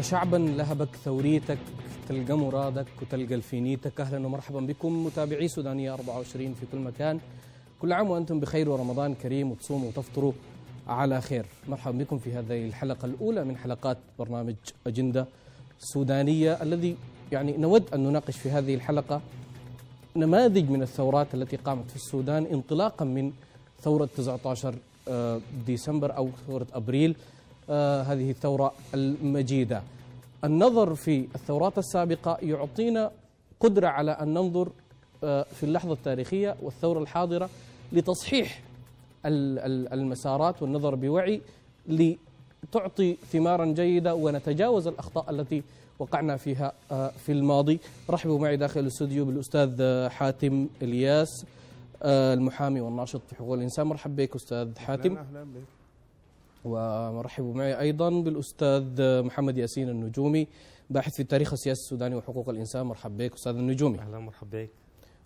شعبا لهبك ثوريتك تلقى مرادك وتلقى الفينيتك اهلا ومرحبا بكم متابعي سودانيه 24 في كل مكان كل عام وانتم بخير ورمضان كريم وتصوموا وتفطروا على خير مرحبا بكم في هذه الحلقه الاولى من حلقات برنامج اجنده سودانيه الذي يعني نود ان نناقش في هذه الحلقه نماذج من الثورات التي قامت في السودان انطلاقا من ثوره 19 آه، ديسمبر او ثوره ابريل آه، هذه الثورة المجيدة النظر في الثورات السابقة يعطينا قدرة على أن ننظر آه، في اللحظة التاريخية والثورة الحاضرة لتصحيح المسارات والنظر بوعي لتعطي ثمارا جيدة ونتجاوز الأخطاء التي وقعنا فيها آه، في الماضي رحبوا معي داخل الاستوديو بالأستاذ حاتم إلياس المحامي والناشط في حقوق الإنسان مرحبا بك أستاذ حاتم أهلا بك ومرحبوا معي أيضا بالأستاذ محمد ياسين النجومي باحث في التاريخ السياسي السوداني وحقوق الإنسان مرحب بك أستاذ النجومي أهلا مرحب بك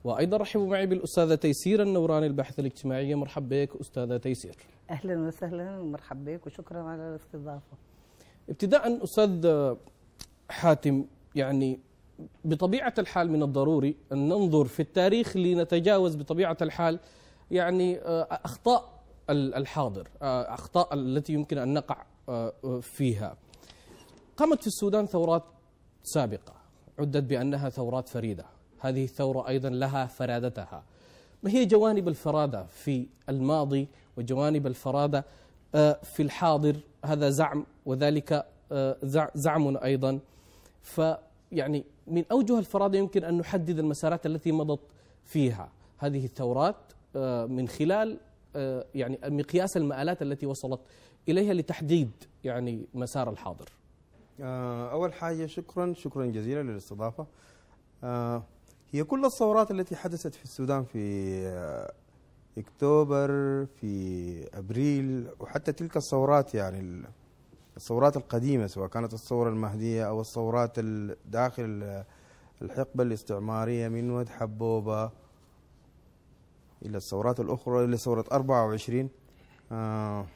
وأيضا رحبوا معي بالأستاذة تيسير النوراني الباحثة الاجتماعية مرحب بك أستاذة تيسير أهلا وسهلا ومرحب بك وشكرا على الاستضافة ابتداء أستاذ حاتم يعني بطبيعة الحال من الضروري أن ننظر في التاريخ لنتجاوز بطبيعة الحال يعني آه، أخطاء الحاضر آه، أخطاء التي يمكن أن نقع آه، فيها قامت في السودان ثورات سابقة عدت بأنها ثورات فريدة هذه الثورة أيضا لها فرادتها ما هي جوانب الفرادة في الماضي وجوانب الفرادة آه، في الحاضر هذا زعم وذلك زعم أيضا فيعني من أوجه الفرادة يمكن أن نحدد المسارات التي مضت فيها هذه الثورات من خلال آه، يعني مقياس المآلات التي وصلت إليها لتحديد يعني مسار الحاضر آه، أول حاجة شكرا شكرا جزيلا للاستضافة آه، هي كل الثورات التي حدثت في السودان في اكتوبر في ابريل وحتى تلك الثورات يعني الثورات القديمه سواء كانت الثوره المهديه او الثورات داخل الحقبه الاستعماريه من ود حبوبه إلى الثورات الأخرى إلى ثورة 24 آه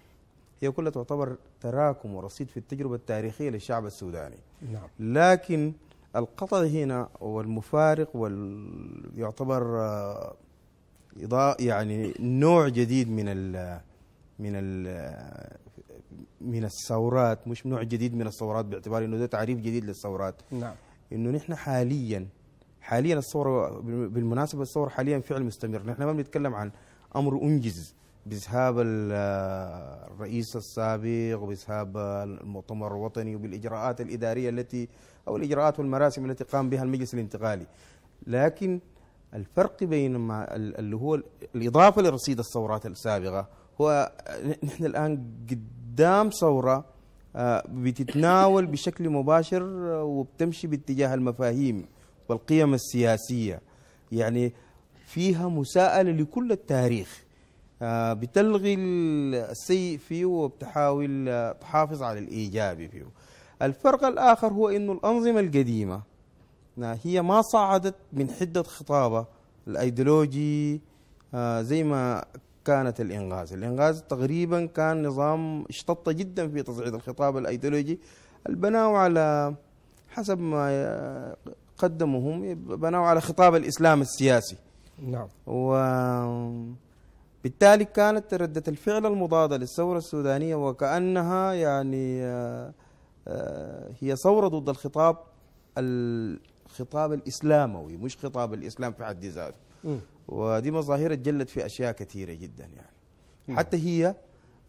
هي كلها تعتبر تراكم ورصيد في التجربة التاريخية للشعب السوداني نعم. لكن القطع هنا والمفارق ويعتبر آه يعني نوع جديد من ال من ال من الثورات مش نوع جديد من الثورات باعتبار انه ده تعريف جديد للثورات نعم انه نحن حاليا حاليا الصور بالمناسبه الصور حاليا فعل مستمر نحن ما بنتكلم عن امر انجز باسهاب الرئيس السابق وباسهاب المؤتمر الوطني وبالاجراءات الاداريه التي او الاجراءات والمراسم التي قام بها المجلس الانتقالي لكن الفرق بين ما اللي هو الاضافه لرصيد الثورات السابقه هو نحن الان قدام ثوره آه، بتتناول بشكل مباشر آه، وبتمشي باتجاه المفاهيم والقيم السياسية يعني فيها مساءلة لكل التاريخ آه، بتلغي السيء فيه وبتحاول آه، تحافظ على الإيجابي فيه الفرق الآخر هو أن الأنظمة القديمة آه، هي ما صعدت من حدة خطابة الأيديولوجي زي ما كانت الإنغاز الإنغاز تقريبا كان نظام اشتط جدا في تصعيد الخطاب الأيديولوجي البناء على حسب ما قدموا هم بنوا على خطاب الإسلام السياسي نعم وبالتالي كانت ردة الفعل المضادة للثورة السودانية وكأنها يعني آه، آه، هي ثورة ضد الخطاب الخطاب الإسلاموي مش خطاب الإسلام في حد ذاته ودي مظاهر اتجلت في أشياء كثيرة جدا يعني حتى هي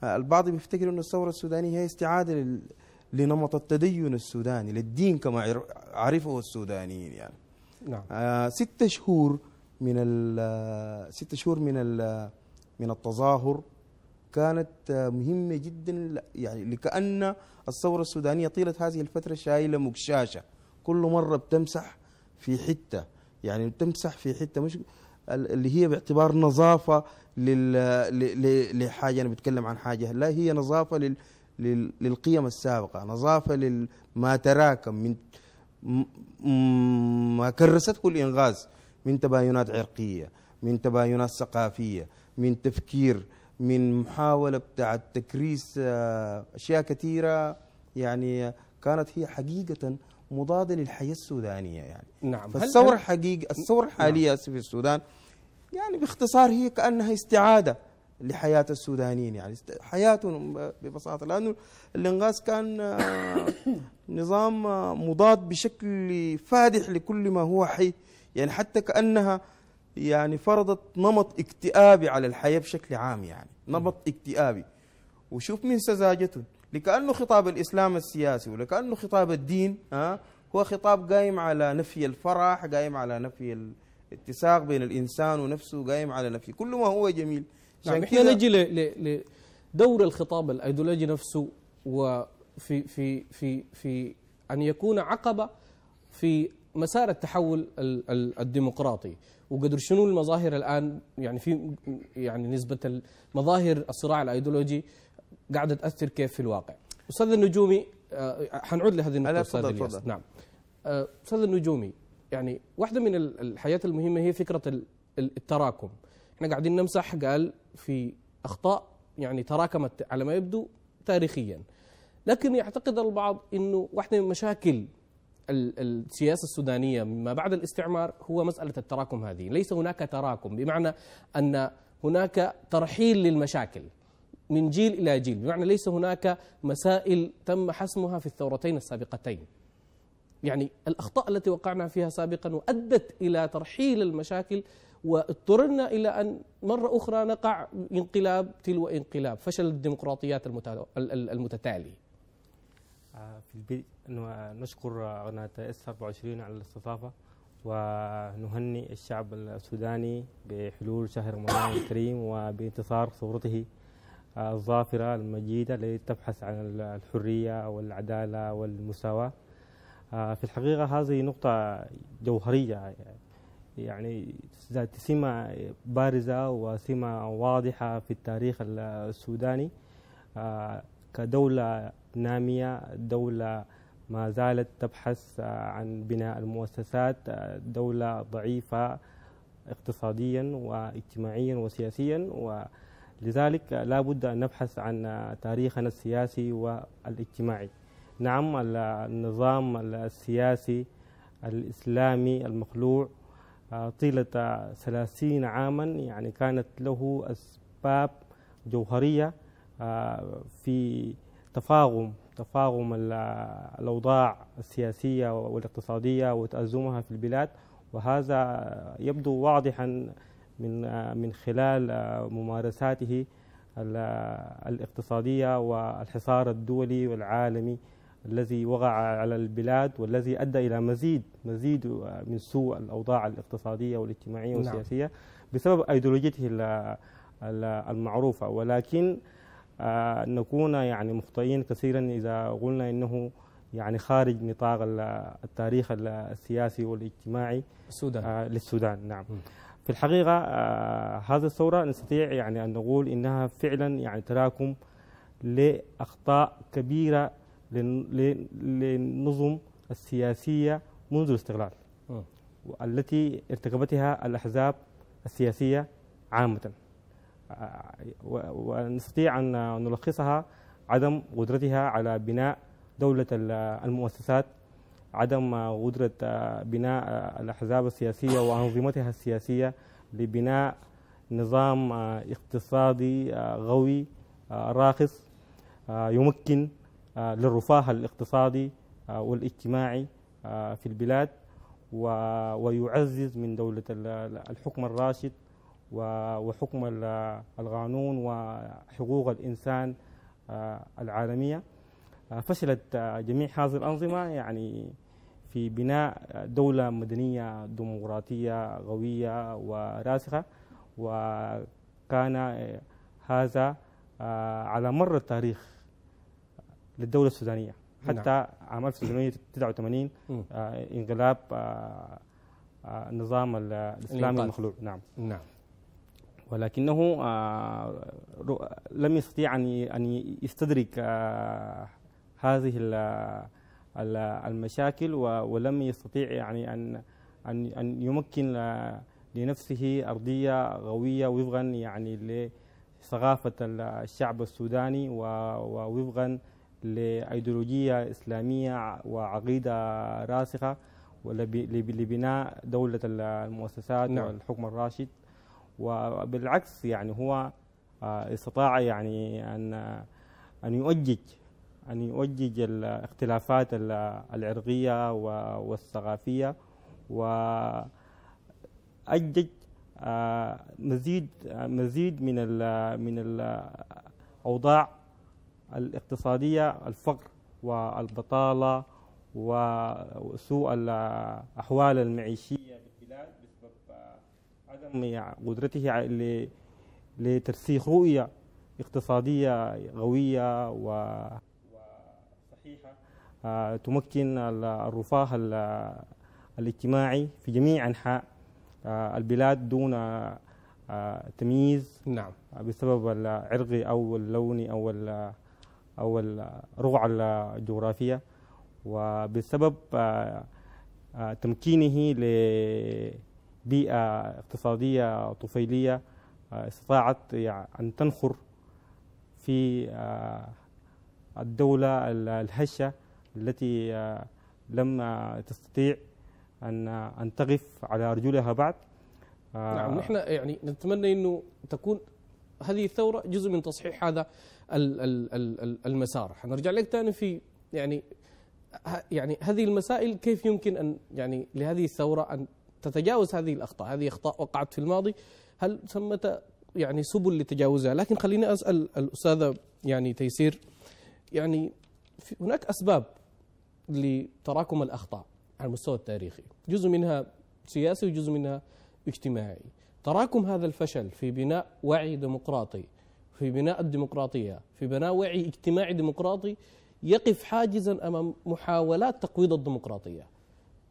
آه، البعض بيفتكر أن الثورة السودانية هي استعادة لل لنمط التدين السوداني للدين كما عرفه السودانيين يعني نعم آه ست شهور من ست شهور من من التظاهر كانت آه، مهمة جدا يعني لكأن الثورة السودانية طيلة هذه الفترة شايلة مقشاشة كل مرة بتمسح في حتة يعني بتمسح في حتة مش اللي هي باعتبار نظافة لل... لحاجة أنا بتكلم عن حاجة لا هي نظافة لل... للقيم السابقة نظافة لما تراكم من ما كرسته الإنغاز من تباينات عرقية من تباينات ثقافية من تفكير من محاولة بتاع تكريس آه، أشياء كثيرة يعني كانت هي حقيقة مضادة للحياة السودانية يعني نعم فالثورة حقيقة الثورة الحالية نعم. في السودان يعني باختصار هي كأنها استعادة لحياة السودانيين يعني حياتهم ببساطة لأنه الإنغاز كان آه، نظام آه، مضاد بشكل فادح لكل ما هو حي يعني حتى كأنها يعني فرضت نمط اكتئابي على الحياة بشكل عام يعني نمط اكتئابي وشوف من سذاجته لكأنه خطاب الإسلام السياسي ولكأنه خطاب الدين ها آه، هو خطاب قايم على نفي الفرح قايم على نفي الاتساق بين الإنسان ونفسه قايم على نفي كل ما هو جميل نعم يعني احنا نجي لدور الخطاب الايديولوجي نفسه وفي في في في ان يكون عقبه في مسار التحول الديمقراطي وقدر شنو المظاهر الان يعني في يعني نسبه المظاهر الصراع الايديولوجي قاعده تاثر كيف في الواقع استاذ النجومي آه، حنعود لهذه النقطه استاذ الياس نعم آه، استاذ النجومي يعني واحده من الحياه المهمه هي فكره التراكم احنا قاعدين نمسح قال في اخطاء يعني تراكمت على ما يبدو تاريخيا لكن يعتقد البعض انه واحده من مشاكل السياسه السودانيه ما بعد الاستعمار هو مساله التراكم هذه، ليس هناك تراكم بمعنى ان هناك ترحيل للمشاكل من جيل الى جيل، بمعنى ليس هناك مسائل تم حسمها في الثورتين السابقتين. يعني الاخطاء التي وقعنا فيها سابقا وادت الى ترحيل المشاكل واضطررنا إلى أن مرة أخرى نقع انقلاب تلو انقلاب فشل الديمقراطيات المتتالي آه، في البدء نشكر قناة اس 24 على الاستضافة ونهنئ الشعب السوداني بحلول شهر رمضان الكريم وبانتصار ثورته الظافرة المجيدة التي تبحث عن الحرية والعدالة والمساواة في الحقيقة هذه نقطة جوهرية يعني ذات سمة بارزة وسمة واضحة في التاريخ السوداني آه، كدولة نامية دولة ما زالت تبحث آه، عن بناء المؤسسات آه، دولة ضعيفة اقتصاديا واجتماعيا وسياسيا ولذلك لا بد أن نبحث عن تاريخنا السياسي والاجتماعي نعم النظام السياسي الإسلامي المخلوع آه، طيلة ثلاثين عاما يعني كانت له أسباب جوهرية آه، في تفاغم تفاغم الأوضاع السياسية والاقتصادية وتأزمها في البلاد وهذا يبدو واضحا من آه، من خلال ممارساته الاقتصادية والحصار الدولي والعالمي الذي وقع على البلاد والذي أدى إلى مزيد مزيد من سوء الأوضاع الاقتصادية والاجتماعية نعم. والسياسية نعم. بسبب أيديولوجيته المعروفة ولكن آه، نكون يعني مخطئين كثيرا إذا قلنا أنه يعني خارج نطاق التاريخ السياسي والاجتماعي السودان. آه، للسودان نعم م. في الحقيقة آه، هذه الثورة نستطيع يعني أن نقول إنها فعلا يعني تراكم لأخطاء كبيرة للنظم السياسية منذ الاستقلال والتي ارتكبتها الأحزاب السياسية عامة آه، ونستطيع أن نلخصها عدم قدرتها على بناء دولة المؤسسات عدم قدرة آه، بناء آه، الأحزاب السياسية وأنظمتها السياسية لبناء نظام اقتصادي قوي راخص يمكن آه، للرفاه الاقتصادي آه، والاجتماعي آه، في البلاد ويعزز من دولة الحكم الراشد وحكم القانون وحقوق الإنسان العالمية فشلت جميع هذه الأنظمة يعني في بناء دولة مدنية ديمقراطية قوية وراسخة وكان هذا على مر التاريخ للدوله السودانيه نعم. حتى نعم. عام 1989 آه انقلاب آه آه النظام الاسلامي المخلوع نعم نعم ولكنه آه، لم يستطيع ان ان يستدرك آه، هذه المشاكل ولم يستطيع يعني ان ان ان يمكن آه، لنفسه ارضيه قويه وفقا يعني لثقافه الشعب السوداني ووفقا لايديولوجيه اسلاميه وعقيده راسخه لبناء دوله المؤسسات نعم. والحكم الراشد وبالعكس يعني هو آه، استطاع يعني ان ان يؤجج ان يؤجج الاختلافات العرقيه والثقافيه واجج آه، مزيد مزيد من ال من الاوضاع الاقتصادية الفقر والبطالة وسوء الأحوال المعيشية في البلاد بسبب آه، عدم قدرته لترسيخ رؤية اقتصادية قوية وصحيحة آه، تمكن الرفاه الاجتماعي في جميع أنحاء آه، البلاد دون تمييز نعم. بسبب العرقي أو اللوني أو أو الرقعة الجغرافية وبسبب آه، آه، تمكينه لبيئة اقتصادية طفيلية آه، استطاعت أن تنخر في الدولة الهشة التي لم تستطيع أن أن تقف على أرجلها بعد نعم نحن يعني نتمنى أنه تكون هذه الثورة جزء من تصحيح هذا المسار حنرجع لك ثاني في يعني يعني هذه المسائل كيف يمكن ان يعني لهذه الثوره ان تتجاوز هذه الاخطاء، هذه اخطاء وقعت في الماضي، هل ثمة يعني سبل لتجاوزها؟ لكن خليني اسال الاستاذه يعني تيسير يعني هناك اسباب لتراكم الاخطاء على المستوى التاريخي، جزء منها سياسي وجزء منها اجتماعي. تراكم هذا الفشل في بناء وعي ديمقراطي في بناء الديمقراطية في بناء وعي اجتماعي ديمقراطي يقف حاجزا أمام محاولات تقويض الديمقراطية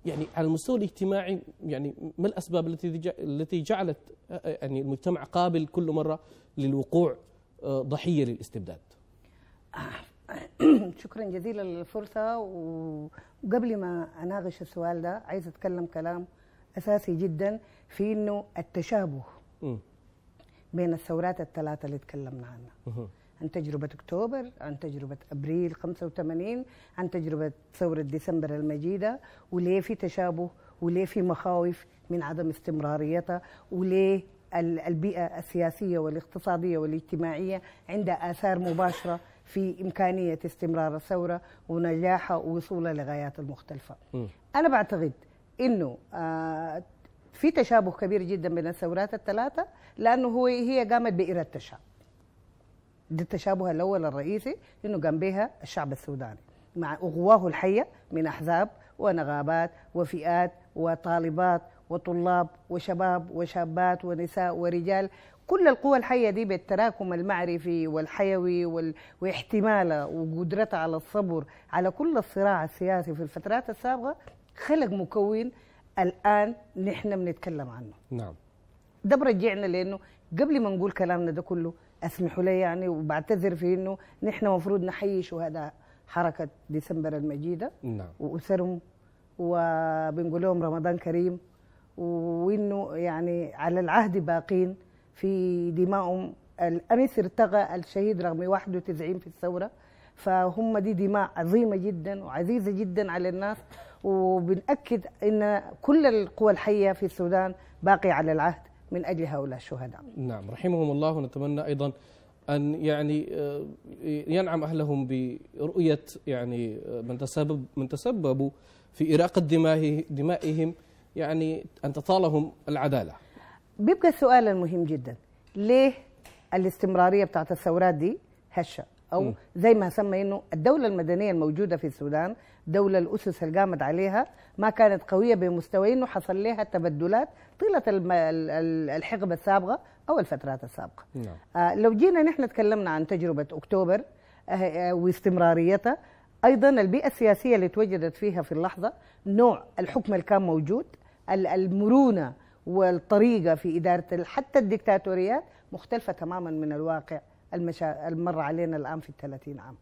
يعني على المستوى الاجتماعي يعني ما الأسباب التي التي جعلت آه، يعني المجتمع قابل كل مرة للوقوع آه، ضحية للاستبداد آه، شكرا جزيلا للفرصة وقبل ما أناقش السؤال ده عايز أتكلم كلام أساسي جدا في أنه التشابه م. بين الثورات الثلاثة اللي تكلمنا عنها عن تجربة أكتوبر عن تجربة أبريل 85 عن تجربة ثورة ديسمبر المجيدة وليه في تشابه وليه في مخاوف من عدم استمراريتها وليه البيئة السياسية والاقتصادية والاجتماعية عندها آثار مباشرة في إمكانية استمرار الثورة ونجاحها ووصولها لغايات المختلفة م. أنا بعتقد أنه آه في تشابه كبير جدا بين الثورات الثلاثه لانه هو هي قامت بإرادة الشعب ده التشابه الاول الرئيسي انه قام بها الشعب السوداني مع اغواه الحيه من احزاب ونغابات وفئات وطالبات وطلاب وشباب وشابات ونساء ورجال كل القوى الحية دي بالتراكم المعرفي والحيوي وال... واحتمالها وقدرتها على الصبر على كل الصراع السياسي في الفترات السابقة خلق مكون الان نحن بنتكلم عنه نعم ده برجعنا لانه قبل ما نقول كلامنا ده كله اسمحوا لي يعني وبعتذر في انه نحن المفروض نحيي شهداء حركه ديسمبر المجيده نعم واسرهم وبنقول لهم رمضان كريم وانه يعني على العهد باقين في دمائهم الامس ارتقى الشهيد رقم 91 في الثوره فهم دي دماء عظيمة جدا وعزيزة جدا على الناس وبنأكد أن كل القوى الحية في السودان باقي على العهد من أجل هؤلاء الشهداء نعم رحمهم الله ونتمنى أيضا أن يعني آه، ينعم أهلهم برؤية يعني آه، من تسبب من تسببوا في إراقة دمائهم يعني أن تطالهم العدالة بيبقى السؤال المهم جدا ليه الاستمرارية بتاعت الثورات دي هشة او م. زي ما سمى انه الدوله المدنيه الموجوده في السودان دوله الاسس القامت عليها ما كانت قويه بمستوى انه حصل لها تبدلات طيله الحقبه السابقه او الفترات السابقه نعم. آه لو جينا نحن تكلمنا عن تجربه اكتوبر آه, آه، واستمراريتها ايضا البيئه السياسيه اللي توجدت فيها في اللحظه نوع الحكم اللي كان موجود المرونه والطريقه في اداره حتى الدكتاتوريات مختلفه تماما من الواقع المشا... المر علينا الآن في الثلاثين عام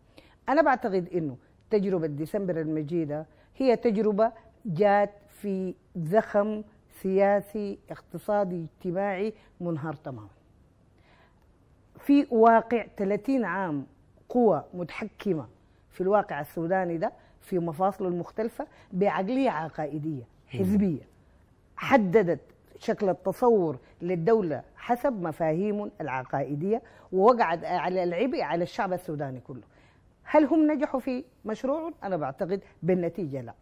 أنا بعتقد أنه تجربة ديسمبر المجيدة هي تجربة جات في زخم سياسي اقتصادي اجتماعي منهار تماما في واقع 30 عام قوة متحكمة في الواقع السوداني ده في مفاصله المختلفة بعقلية عقائدية حزبية حددت شكل التصور للدولة حسب مفاهيم العقائدية ووقعت على العبء على الشعب السوداني كله هل هم نجحوا في مشروع؟ أنا بعتقد بالنتيجة لا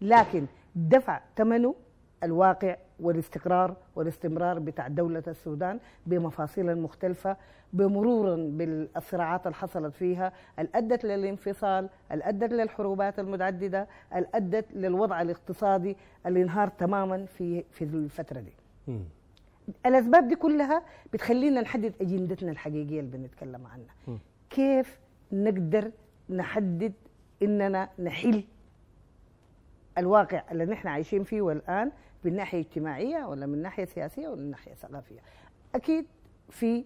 لكن دفع ثمنه الواقع والاستقرار والاستمرار بتاع دولة السودان بمفاصيل مختلفة بمرورا بالصراعات اللي حصلت فيها الأدت للانفصال الأدت للحروبات المتعددة الأدت للوضع الاقتصادي اللي انهار تماما في في الفترة دي الاسباب دي كلها بتخلينا نحدد اجندتنا الحقيقيه اللي بنتكلم عنها م. كيف نقدر نحدد اننا نحل الواقع اللي نحن عايشين فيه والان من ناحيه اجتماعيه ولا من ناحيه سياسيه ولا من ناحيه ثقافيه اكيد في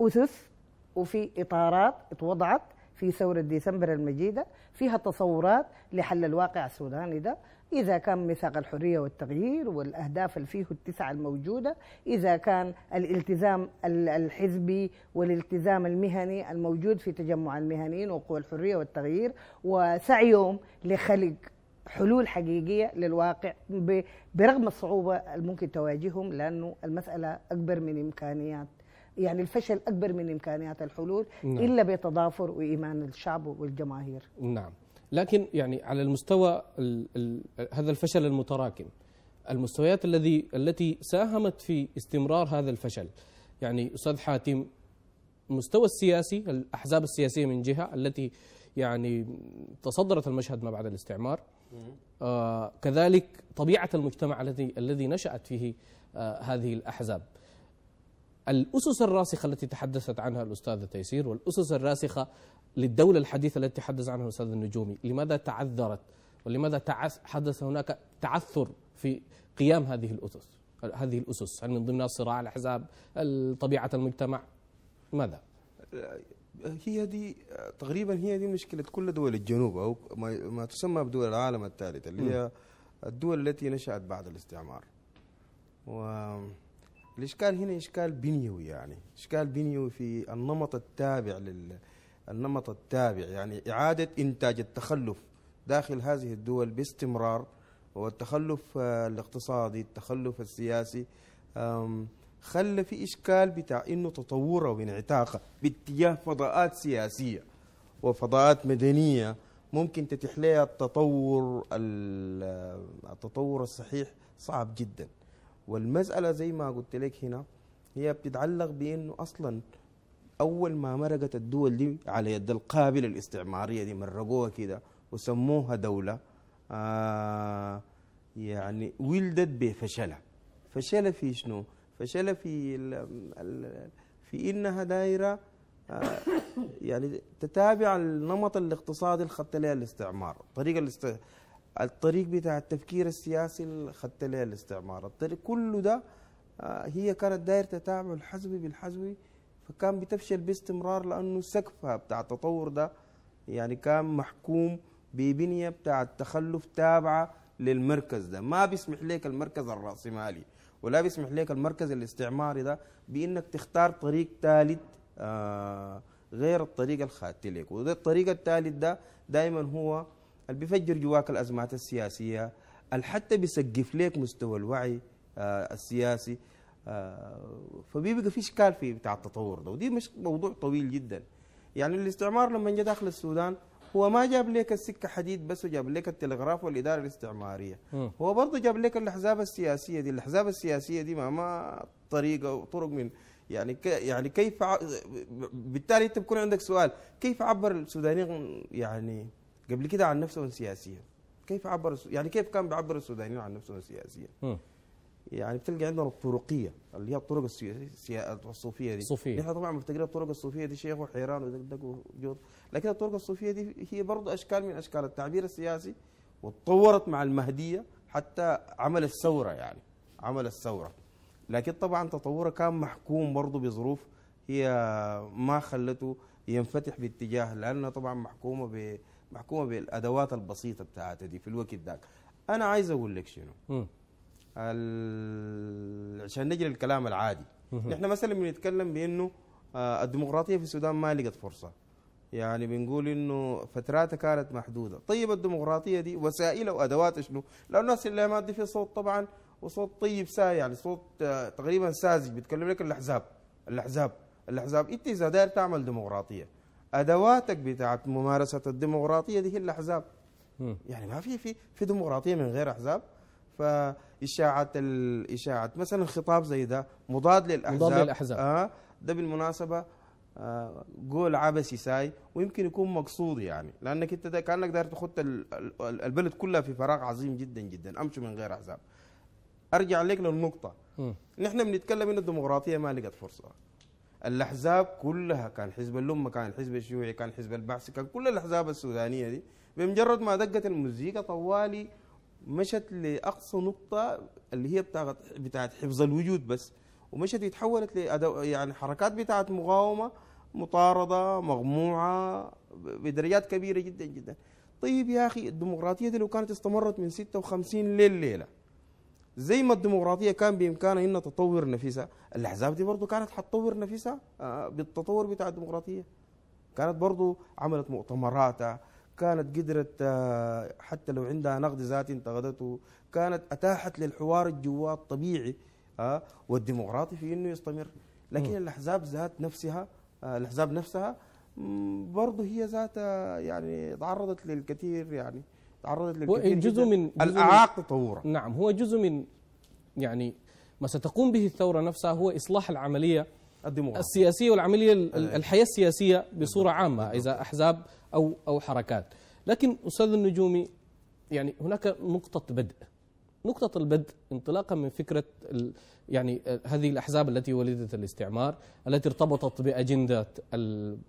اسس وفي اطارات اتوضعت في ثوره ديسمبر المجيده فيها تصورات لحل الواقع السوداني ده إذا كان ميثاق الحرية والتغيير والأهداف اللي فيه التسعة الموجودة إذا كان الالتزام الحزبي والالتزام المهني الموجود في تجمع المهنيين وقوى الحرية والتغيير وسعيهم لخلق حلول حقيقيه للواقع برغم الصعوبه الممكن تواجههم لانه المساله اكبر من امكانيات يعني الفشل اكبر من امكانيات الحلول نعم. الا بتضافر وايمان الشعب والجماهير نعم لكن يعني على المستوى الـ الـ هذا الفشل المتراكم المستويات الذي التي ساهمت في استمرار هذا الفشل يعني استاذ حاتم المستوى السياسي الاحزاب السياسيه من جهه التي يعني تصدرت المشهد ما بعد الاستعمار آه كذلك طبيعه المجتمع الذي الذي نشات فيه آه هذه الاحزاب الأسس الراسخة التي تحدثت عنها الأستاذة تيسير والأسس الراسخة للدولة الحديثة التي تحدث عنها الأستاذ النجومي لماذا تعذرت ولماذا حدث هناك تعثر في قيام هذه الأسس هذه الأسس هل من ضمنها صراع الأحزاب طبيعة المجتمع ماذا؟ هي دي تقريبا هي دي مشكلة كل دول الجنوب أو ما تسمى بدول العالم الثالث اللي هي الدول التي نشأت بعد الاستعمار و الإشكال هنا إشكال بنيوي يعني إشكال بنيوي في النمط التابع لل النمط التابع يعني إعادة إنتاج التخلف داخل هذه الدول باستمرار والتخلف آه، الاقتصادي التخلف السياسي خلى في إشكال بتاع إنه تطوره وانعتاقه باتجاه فضاءات سياسية وفضاءات مدنية ممكن تتيح لها التطور التطور الصحيح صعب جداً والمسألة زي ما قلت لك هنا هي بتتعلق بأنه أصلا أول ما مرقت الدول دي على يد القابلة الاستعمارية دي مرقوها كده وسموها دولة آه يعني ولدت بفشلة فشلة في شنو؟ فشلة في الـ الـ في إنها دايرة آه يعني تتابع النمط الاقتصادي اللي لها الاستعمار طريقة الاست... الطريق بتاع التفكير السياسي اللي خدت ليه الاستعمار الطريق كله ده آه، هي كانت دايرة تعمل حزبي بالحزبي فكان بتفشل باستمرار لأنه سقفها بتاع التطور ده يعني كان محكوم ببنية بتاع التخلف تابعة للمركز ده ما بيسمح لك المركز الرأسمالي ولا بيسمح لك المركز الاستعماري ده بإنك تختار طريق ثالث آه، غير الطريق الخاتلك وده الطريق الثالث ده دائما هو اللي بيفجر جواك الازمات السياسيه حتى بيسقف لك مستوى الوعي آه، السياسي آه، فبيبقى في اشكال في بتاع التطور ده ودي مش موضوع طويل جدا يعني الاستعمار لما جاء داخل السودان هو ما جاب لك السكه حديد بس وجاب لك التلغراف والاداره الاستعماريه هو برضه جاب لك الاحزاب السياسيه دي الاحزاب السياسيه دي ما, ما طريقه وطرق من يعني يعني كيف بالتالي انت بكون عندك سؤال كيف عبر السودانيين يعني قبل كده عن نفسهم سياسيا كيف عبر يعني كيف كان بيعبر السودانيين عن نفسهم سياسيا يعني بتلقى عندنا الطرقيه اللي هي الطرق السياسية الصوفيه دي صوفيه نحن طبعا مفتقرين الطرق الصوفيه دي شيخ وحيران ودقدق وجود لكن الطرق الصوفيه دي هي برضه اشكال من اشكال التعبير السياسي وتطورت مع المهديه حتى عمل الثوره يعني عمل الثوره لكن طبعا تطوره كان محكوم برضه بظروف هي ما خلته ينفتح باتجاه لانها طبعا محكومه ب محكومه بالادوات البسيطه بتاعتها دي في الوقت ذاك انا عايز اقول لك شنو عشان نجري الكلام العادي نحن مثلا بنتكلم بانه آه، الديمقراطيه في السودان ما لقت فرصه يعني بنقول انه فتراتها كانت محدوده طيب الديمقراطيه دي وسائلها وادواتها شنو لانه الناس اللي ما دي في صوت طبعا وصوت طيب سا يعني صوت آه، تقريبا ساذج بيتكلم لك الاحزاب الاحزاب الاحزاب انت اذا داير تعمل ديمقراطيه ادواتك بتاعت ممارسه الديمقراطيه دي هي الاحزاب يعني ما في في في ديمقراطيه من غير احزاب فاشاعه الاشاعه مثلا خطاب زي ده مضاد للاحزاب مضاد للاحزاب آه ده بالمناسبه آه جول عبسي ساي ويمكن يكون مقصود يعني لانك انت ده كانك داير تخط البلد كلها في فراغ عظيم جدا جدا امشوا من غير احزاب ارجع لك للنقطه نحن بنتكلم ان الديمقراطيه ما لقت فرصه الاحزاب كلها كان حزب الامه كان الحزب الشيوعي كان حزب البعث كان كل الاحزاب السودانيه دي بمجرد ما دقت المزيكا طوالي مشت لاقصى نقطه اللي هي بتاعت بتاعت حفظ الوجود بس ومشت اتحولت يعني حركات بتاعت مقاومه مطارده مغموعه بدرجات كبيره جدا جدا طيب يا اخي الديمقراطيه دي لو كانت استمرت من 56 لليله زي ما الديمقراطيه كان بامكانها انها تطور نفسها الاحزاب دي برضه كانت حتطور نفسها آه، بالتطور بتاع الديمقراطيه كانت برضه عملت مؤتمراتها كانت قدرت آه، حتى لو عندها نقد ذاتي انتقدته كانت اتاحت للحوار الجوات الطبيعي آه، والديمقراطي في انه يستمر لكن م. الاحزاب ذات نفسها الاحزاب نفسها برضه هي ذاتها يعني تعرضت للكثير يعني تعرضت إيه للكثير جزء من جزء الأعاق تطورا نعم هو جزء من يعني ما ستقوم به الثورة نفسها هو إصلاح العملية الديمقراطية السياسية والعملية آه. الحياة السياسية بصورة عامة إذا أحزاب أو أو حركات لكن أستاذ النجومي يعني هناك نقطة بدء نقطة البدء انطلاقا من فكرة يعني آه، هذه الأحزاب التي ولدت الاستعمار التي ارتبطت بأجندة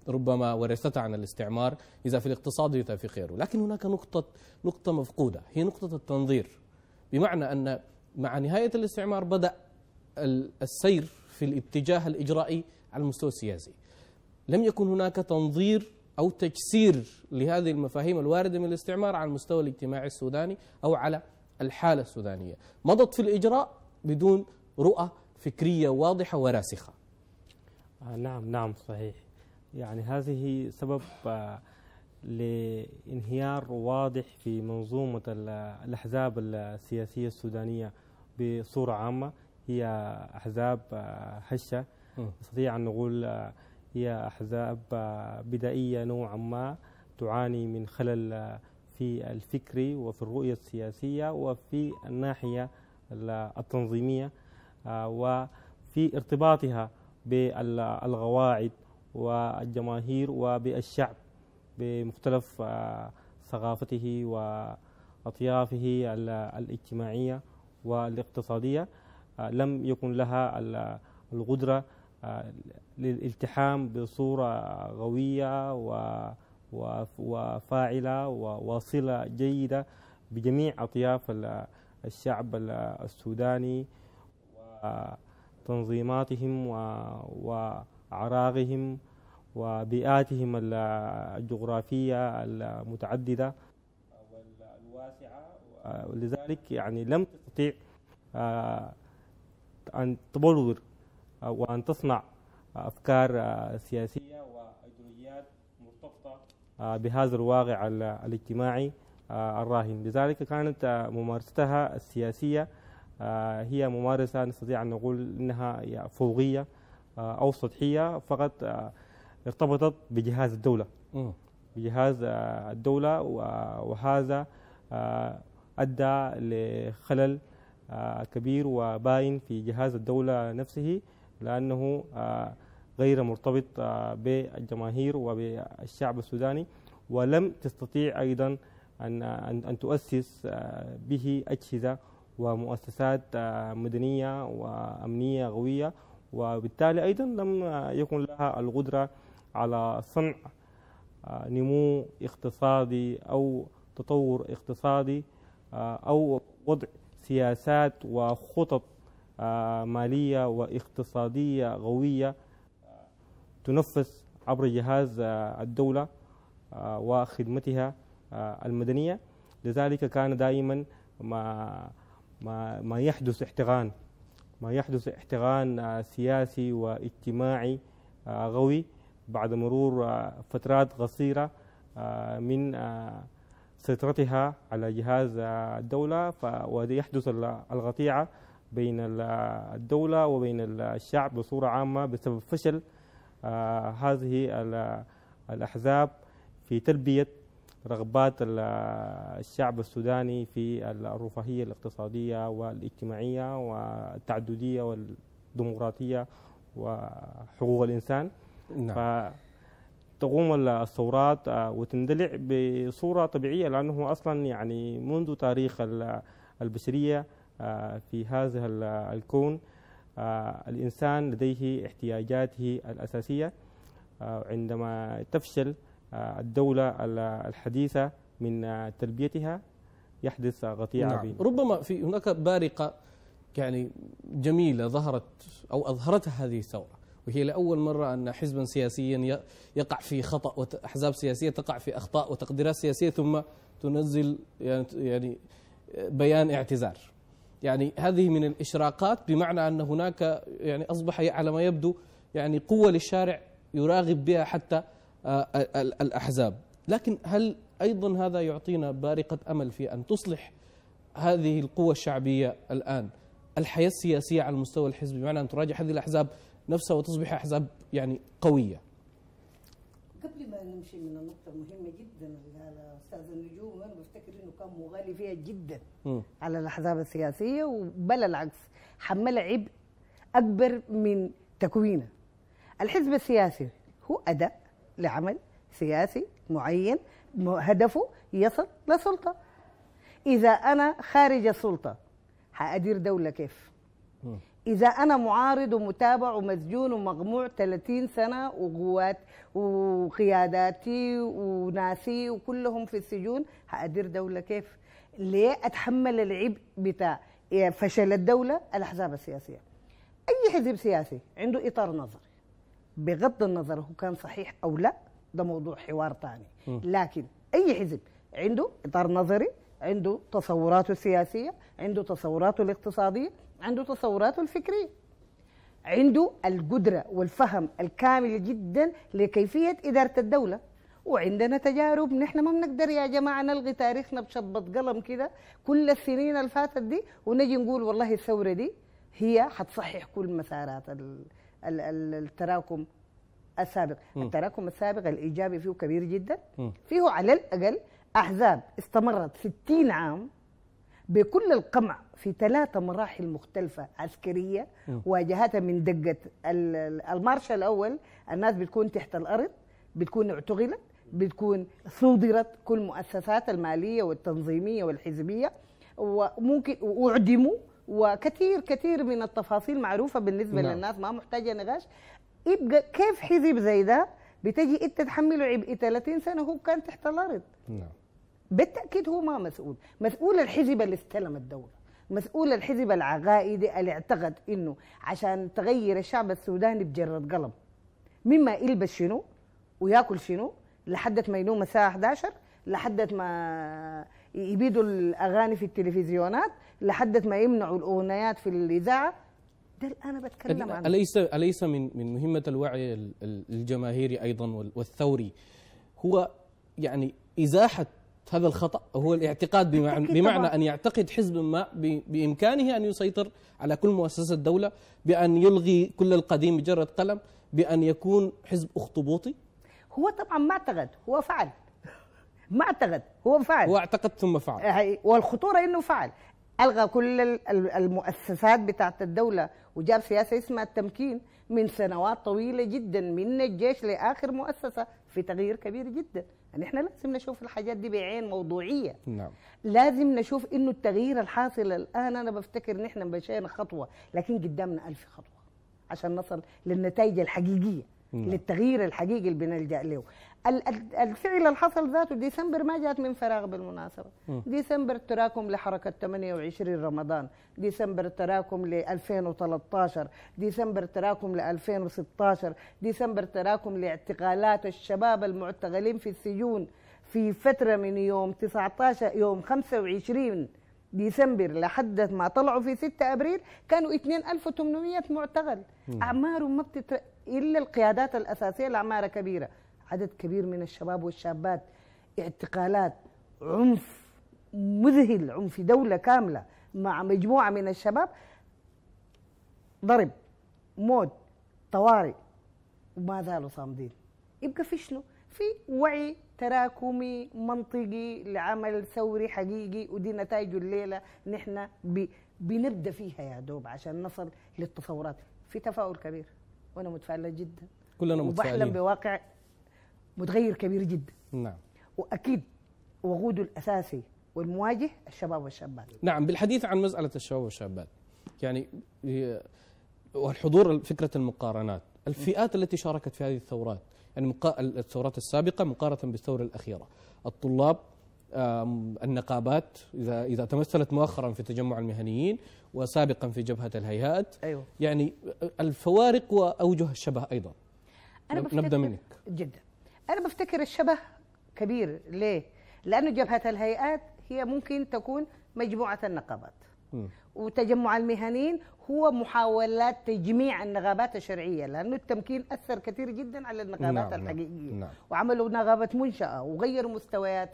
ربما ورثتها عن الاستعمار إذا في الاقتصاد إذا في خيره لكن هناك نقطة نقطة مفقودة هي نقطة التنظير بمعنى أن مع نهاية الاستعمار بدأ السير في الاتجاه الإجرائي على المستوى السياسي لم يكن هناك تنظير أو تجسير لهذه المفاهيم الواردة من الاستعمار على المستوى الاجتماعي السوداني أو على الحالة السودانية مضت في الإجراء بدون رؤى فكرية واضحة وراسخة آه نعم نعم صحيح يعني هذه سبب آه لانهيار واضح في منظومة الأحزاب السياسية السودانية بصورة عامة هي أحزاب آه، هشة نستطيع أن نقول آه، هي أحزاب آه، بدائية نوعا ما تعاني من خلل في الفكري وفي الرؤية السياسية وفي الناحية التنظيمية آه، وفي ارتباطها بالقواعد والجماهير وبالشعب بمختلف آه، ثقافته وأطيافه الاجتماعية والاقتصادية آه، لم يكن لها القدرة للالتحام بصورة قوية وفاعلة وواصلة جيدة بجميع أطياف الشعب السوداني تنظيماتهم وأعراقهم وبيئاتهم الجغرافية المتعددة والواسعة ولذلك يعني لم تستطيع آه، أن تبلور وأن تصنع أفكار آه، سياسية وأيديولوجيات مرتبطة آه، بهذا الواقع الاجتماعي الراهن لذلك كانت ممارستها السياسية آه، هي ممارسة نستطيع أن نقول أنها فوقية آه، أو سطحية فقط آه، ارتبطت بجهاز الدولة بجهاز الدولة وهذا أدى لخلل كبير وباين في جهاز الدولة نفسه لأنه غير مرتبط بالجماهير وبالشعب السوداني ولم تستطيع أيضا أن أن تؤسس به أجهزة ومؤسسات آه، مدنية وأمنية قوية وبالتالي أيضا لم يكن لها القدرة على صنع آه، نمو اقتصادي أو تطور اقتصادي آه، أو وضع سياسات وخطط مالية واقتصادية قوية تنفذ عبر جهاز الدولة وخدمتها المدنية لذلك كان دائما ما ما, ما يحدث احتقان ما يحدث احتقان آه، سياسي واجتماعي آه، غوي بعد مرور آه، فترات قصيرة من سيطرتها على جهاز الدولة ويحدث القطيعة بين الدولة وبين الشعب بصورة عامة بسبب فشل هذه الأحزاب في تلبية رغبات الشعب السوداني في الرفاهية الاقتصادية والاجتماعية والتعددية والديمقراطية وحقوق الإنسان نعم. فتقوم الثورات آه، وتندلع بصورة طبيعية لأنه أصلا يعني منذ تاريخ البشرية آه، في هذا الكون آه، الإنسان لديه احتياجاته الأساسية عندما تفشل آه، الدولة الحديثة من آه، تربيتها يحدث غطية نعم. عبين. ربما في هناك بارقة يعني جميلة ظهرت أو أظهرتها هذه الثورة وهي لأول مرة أن حزبا سياسيا يقع في خطأ وأحزاب سياسية تقع في أخطاء وتقديرات سياسية ثم تنزل يعني, يعني بيان اعتذار يعني هذه من الإشراقات بمعنى أن هناك يعني أصبح على ما يبدو يعني قوة للشارع يراغب بها حتى آه، آه، الأحزاب لكن هل أيضا هذا يعطينا بارقة أمل في أن تصلح هذه القوة الشعبية الآن الحياة السياسية على المستوى الحزبي بمعنى أن تراجع هذه الأحزاب نفسها وتصبح أحزاب يعني قوية قبل ما نمشي من النقطة المهمة جدا الأستاذ أستاذ النجوم أنا بفتكر إنه كان مغالي فيها جدا م. على الأحزاب السياسية وبل العكس حمل عبء أكبر من تكوينه الحزب السياسي هو أداء لعمل سياسي معين هدفه يصل لسلطة إذا أنا خارج السلطة حأدير دولة كيف إذا أنا معارض ومتابع ومسجون ومغموع 30 سنة وقوات وقياداتي وناسي وكلهم في السجون حأدير دولة كيف ليه أتحمل العبء بتاع إيه، فشل الدولة الأحزاب السياسية أي حزب سياسي عنده إطار نظري بغض النظر هو كان صحيح او لا ده موضوع حوار ثاني لكن اي حزب عنده اطار نظري عنده تصوراته السياسيه عنده تصوراته الاقتصاديه عنده تصوراته الفكريه عنده القدره والفهم الكامل جدا لكيفيه اداره الدوله وعندنا تجارب نحن ما بنقدر يا جماعه نلغي تاريخنا بشبط قلم كده كل السنين اللي فاتت دي ونجي نقول والله الثوره دي هي حتصحح كل مسارات التراكم السابق م. التراكم السابق الإيجابي فيه كبير جدا م. فيه على الأقل أحزاب استمرت 60 عام بكل القمع في ثلاثة مراحل مختلفة عسكرية واجهتها من دقة المارشال الأول الناس بتكون تحت الأرض بتكون اعتغلت بتكون صودرت كل مؤسسات المالية والتنظيمية والحزبية وممكن أعدموا وكثير كثير من التفاصيل معروفه بالنسبه نعم. للناس ما محتاجه نقاش يبقى كيف حزب زي ده بتجي انت تحمله عبء 30 سنه هو كان تحت الارض نعم بالتاكيد هو ما مسؤول مسؤول الحزب اللي استلم الدوله مسؤول الحزب العقائدي اللي اعتقد انه عشان تغير الشعب السوداني بجرد قلم مما يلبس شنو وياكل شنو لحد ما ينوم الساعه 11 لحد ما يبيدوا الاغاني في التلفزيونات لحد ما يمنعوا الاغنيات في الاذاعه ده اللي انا بتكلم عنه اليس اليس من من مهمه الوعي الجماهيري ايضا والثوري هو يعني ازاحه هذا الخطا هو الاعتقاد بمعنى, بمعنى ان يعتقد حزب ما بامكانه ان يسيطر على كل مؤسسه الدوله بان يلغي كل القديم بجرد قلم بان يكون حزب اخطبوطي هو طبعا ما اعتقد هو فعل ما اعتقد هو فعل هو اعتقد ثم فعل والخطوره انه فعل الغى كل المؤسسات بتاعت الدوله وجاب سياسه اسمها التمكين من سنوات طويله جدا من الجيش لاخر مؤسسه في تغيير كبير جدا يعني احنا لازم نشوف الحاجات دي بعين موضوعيه نعم. لازم نشوف انه التغيير الحاصل الان انا بفتكر ان احنا مشينا خطوه لكن قدامنا ألف خطوه عشان نصل للنتائج الحقيقيه نعم. للتغيير الحقيقي اللي بنلجا له الفعل اللي حصل ذاته ديسمبر ما جات من فراغ بالمناسبة م. ديسمبر تراكم لحركة 28 رمضان ديسمبر تراكم ل 2013 ديسمبر تراكم ل 2016 ديسمبر تراكم لاعتقالات الشباب المعتقلين في السجون في فترة من يوم 19 يوم 25 ديسمبر لحد ما طلعوا في 6 ابريل كانوا 2800 معتقل اعمارهم ما بتتر... الا القيادات الاساسيه الاعمار كبيره عدد كبير من الشباب والشابات اعتقالات عنف مذهل عنف دولة كاملة مع مجموعة من الشباب ضرب موت طوارئ وما زالوا صامدين يبقى في شنو؟ في وعي تراكمي منطقي لعمل ثوري حقيقي ودي نتائج الليله نحن بنبدا فيها يا دوب عشان نصل للتصورات في تفاؤل كبير وانا متفائله جدا كلنا متفائلين وبحلم بواقع متغير كبير جدا نعم واكيد وقوده الاساسي والمواجه الشباب والشابات نعم بالحديث عن مساله الشباب والشابات يعني والحضور فكره المقارنات الفئات التي شاركت في هذه الثورات يعني الثورات السابقه مقارنه بالثوره الاخيره الطلاب النقابات اذا اذا تمثلت مؤخرا في تجمع المهنيين وسابقا في جبهه الهيئات أيوه. يعني الفوارق واوجه الشبه ايضا أنا نبدا منك جدا انا بفتكر الشبه كبير ليه لانه جبهه الهيئات هي ممكن تكون مجموعه النقابات وتجمع المهنيين هو محاولات تجميع النغابات الشرعيه لانه التمكين اثر كثير جدا على النغابات نعم،, نعم الحقيقيه نعم وعملوا نغابه منشاه وغيروا مستويات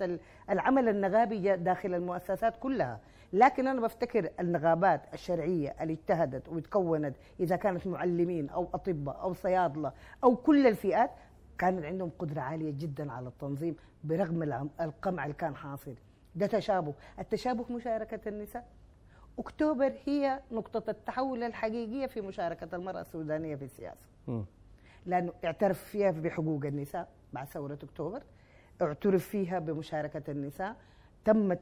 العمل النغابي داخل المؤسسات كلها لكن انا بفتكر النغابات الشرعيه اللي اجتهدت وتكونت اذا كانت معلمين او اطباء او صيادله او كل الفئات كانت عندهم قدرة عالية جدا على التنظيم برغم القمع اللي كان حاصل ده تشابه التشابه مشاركة النساء أكتوبر هي نقطة التحول الحقيقية في مشاركة المرأة السودانية في السياسة لأنه اعترف فيها بحقوق النساء بعد ثورة أكتوبر اعترف فيها بمشاركة النساء تمت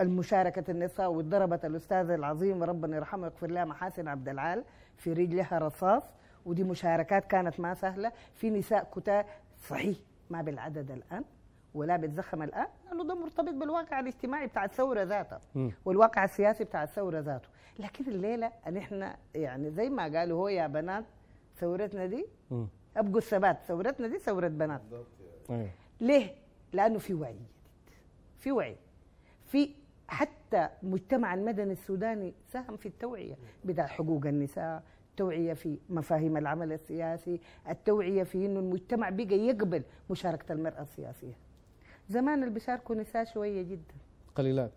المشاركة النساء وضربت الأستاذ العظيم ربنا يرحمه ويغفر لها محاسن عبد العال في رجلها رصاص ودي مشاركات كانت ما سهله في نساء كتار صحيح ما بالعدد الان ولا بتزخم الان لانه ده مرتبط بالواقع الاجتماعي بتاع الثوره ذاته والواقع السياسي بتاع الثوره ذاته لكن الليله نحن يعني زي ما قالوا هو يا بنات ثورتنا دي ابقوا الثبات ثورتنا دي ثوره بنات أيوه. ليه لانه في وعي جديد في وعي في حتى مجتمع المدني السوداني ساهم في التوعيه بتاع حقوق النساء التوعية في مفاهيم العمل السياسي التوعية في أن المجتمع بقى يقبل مشاركة المرأة السياسية زمان اللي بيشاركوا نساء شوية جدا قليلات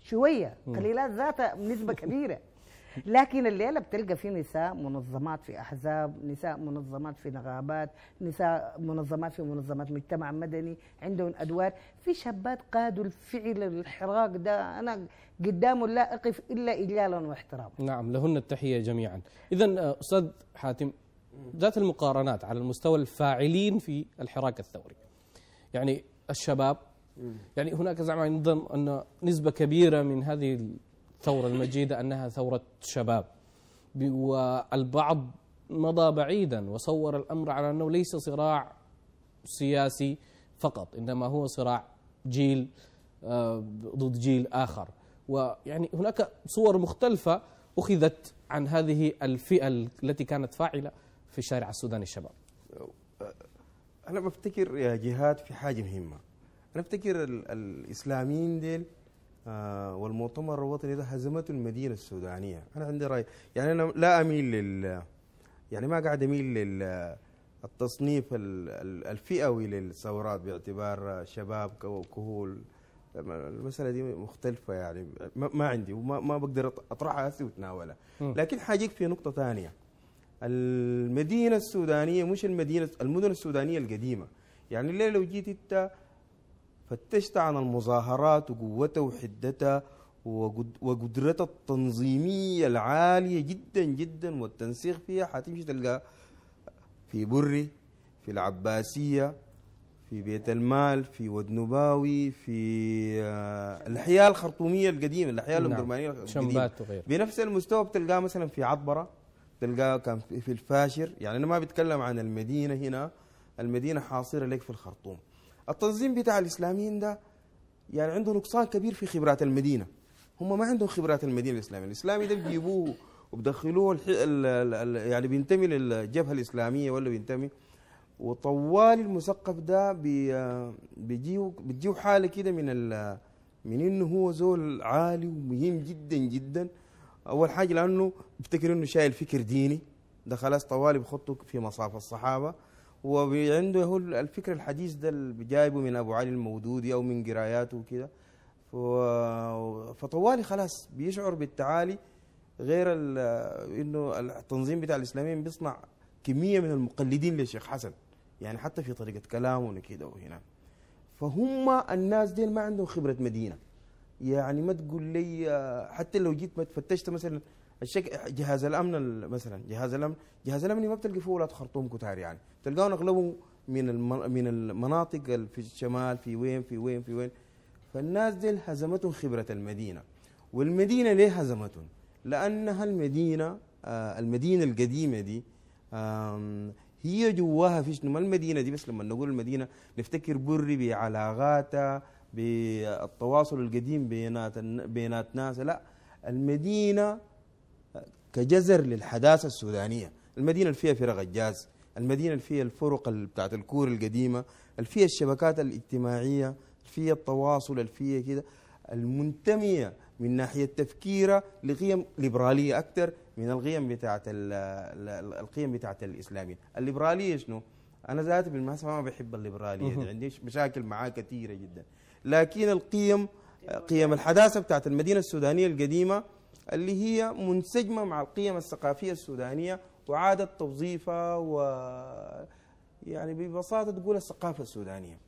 شوية قليلات ذات نسبة كبيرة لكن الليله بتلقى في نساء منظمات في احزاب نساء منظمات في نغابات نساء منظمات في منظمات مجتمع مدني عندهم ادوار في شابات قادوا الفعل الحراك ده انا قدامه لا اقف الا اجلالا واحتراما نعم لهن التحيه جميعا اذا آه، استاذ حاتم ذات المقارنات على المستوى الفاعلين في الحراك الثوري يعني الشباب يعني هناك زعما ايضا ان نسبه كبيره من هذه الثورة المجيدة أنها ثورة شباب والبعض مضى بعيدا وصور الأمر على أنه ليس صراع سياسي فقط إنما هو صراع جيل آه، ضد جيل آخر ويعني هناك صور مختلفة أخذت عن هذه الفئة التي كانت فاعلة في الشارع السوداني الشباب أنا بفتكر يا جهاد في حاجة مهمة أنا بفتكر الإسلاميين ديل آه، والمؤتمر الوطني ده هزمته المدينه السودانيه انا عندي راي يعني انا لا اميل لل يعني ما قاعد اميل لل التصنيف الفئوي للثورات باعتبار شباب كهول المساله دي مختلفه يعني ما عندي وما ما بقدر اطرحها هسه وتناولها لكن حاجيك في نقطه ثانيه المدينه السودانيه مش المدينه المدن السودانيه القديمه يعني الليله لو جيت انت فتشت عن المظاهرات وقوتها وحدتها وقدرتها التنظيمية العالية جدا جدا والتنسيق فيها حتمشي تلقى في بري في العباسية في بيت المال في ودنباوي في آه، الحياة الخرطومية القديمة الحياة نعم. الأمدرمانية القديمة بنفس المستوى بتلقاه مثلا في عطبرة تلقاه كان في الفاشر يعني أنا ما بتكلم عن المدينة هنا المدينة حاصرة لك في الخرطوم التنظيم بتاع الاسلاميين ده يعني عنده نقصان كبير في خبرات المدينه هم ما عندهم خبرات المدينه الاسلاميه الاسلامي ده بيجيبوه وبدخلوه الـ الـ الـ يعني بينتمي للجبهه الاسلاميه ولا بينتمي وطوال المثقف ده بيجيو بتجيو حاله كده من من انه هو زول عالي ومهم جدا جدا اول حاجه لانه بيفتكر انه شايل فكر ديني ده خلاص طوالي بخطه في مصاف الصحابه وعنده الفكر الحديث ده اللي جايبه من ابو علي المودودي او من قراياته وكده فطوالي خلاص بيشعر بالتعالي غير انه التنظيم بتاع الاسلاميين بيصنع كميه من المقلدين للشيخ حسن يعني حتى في طريقه كلامه وكده وهنا فهم الناس دي ما عندهم خبره مدينه يعني ما تقول لي حتى لو جيت ما فتشت مثلا الشك... جهاز الامن مثلا جهاز الامن جهاز الامن ما بتلقى فيه ولاد خرطوم كتار يعني تلقاهم اغلبهم من الم... من المناطق في الشمال في وين في وين في وين فالناس دي هزمتهم خبرة المدينة والمدينة ليه هزمتهم لأنها المدينة آه المدينة القديمة دي هي جواها في شنو المدينة دي بس لما نقول المدينة نفتكر بري بعلاقاتها بالتواصل القديم بينات بينات ناس لا المدينة كجزر للحداثة السودانية المدينة اللي فيها فرق الجاز المدينة اللي فيها الفرق بتاعت الكور القديمة اللي فيها الشبكات الاجتماعية اللي فيها التواصل اللي فيها كده المنتمية من ناحية تفكيرها لقيم ليبرالية أكثر من القيم بتاعت القيم بتاعت الإسلامية الليبرالية شنو؟ أنا ذاتي بالمناسبة ما بحب الليبرالية عندي مشاكل معاه كثيرة جدا لكن القيم قيم الحداثة بتاعت المدينة السودانية القديمة اللي هي منسجمة مع القيم الثقافية السودانية وعادة توظيفها و يعني ببساطة تقول الثقافة السودانية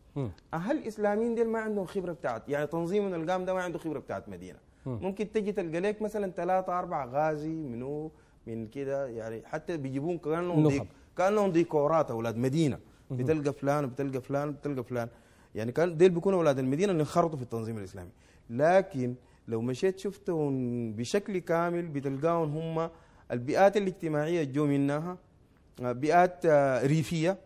أهل الإسلاميين ديل ما عندهم خبرة بتاعت يعني تنظيم القام ده ما عنده خبرة بتاعت مدينة ممكن تجي تلقى لك مثلا ثلاثة أربعة غازي منو من كده يعني حتى بيجيبون كانهم ديك كانهم ديكورات أولاد مدينة بتلقى فلان بتلقى فلان بتلقى فلان يعني كان ديل بيكونوا أولاد المدينة اللي انخرطوا في التنظيم الإسلامي لكن لو مشيت شفتهم بشكل كامل بتلقاهم هم البيئات الاجتماعية جو منها آه، بيئات آه، ريفية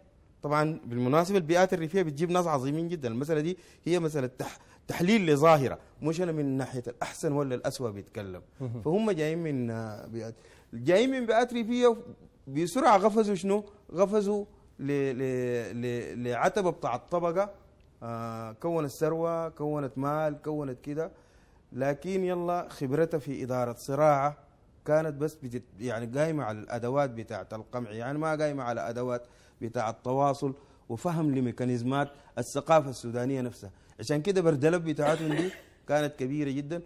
طبعا بالمناسبة البيئات الريفية بتجيب ناس عظيمين جدا المسألة دي هي مسألة تح تحليل لظاهرة مش أنا من ناحية الأحسن ولا الأسوأ بيتكلم فهم جايين من آه، بيئات جايين من بيئات ريفية بسرعة غفزوا شنو غفزوا ل... ل... لعتبة بتاع الطبقة كونت ثروة كونت مال كونت كده لكن يلا خبرته في إدارة صراعة كانت بس بتت يعني قايمة على الأدوات بتاعة القمع يعني ما قايمة على أدوات بتاعة التواصل وفهم لميكانيزمات الثقافة السودانية نفسها عشان كده بردلب بتاعتهم دي كانت كبيرة جدا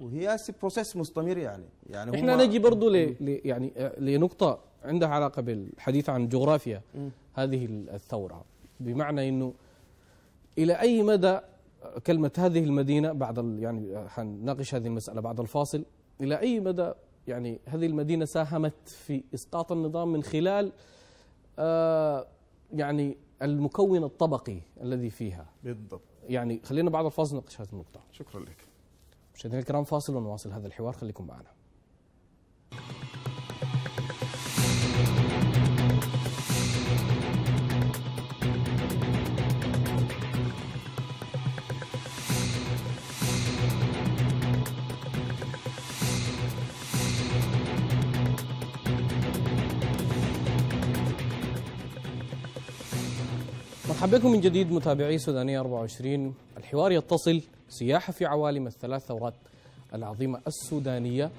وهي بروسيس مستمر يعني يعني احنا نجي برضه لي يعني آه، لنقطة عندها علاقة بالحديث عن جغرافيا هذه الثورة بمعنى انه الى اي مدى كلمة هذه المدينة بعد يعني حنناقش هذه المسألة بعد الفاصل إلى أي مدى يعني هذه المدينة ساهمت في إسقاط النظام من خلال آه، يعني المكون الطبقي الذي فيها بالضبط يعني خلينا بعد الفاصل نناقش هذه النقطة شكرا لك مشاهدينا الكرام فاصل ونواصل هذا الحوار خليكم معنا مرحبا بكم من جديد متابعي سودانية 24 الحوار يتصل سياحة في عوالم الثلاث ثورات العظيمة السودانية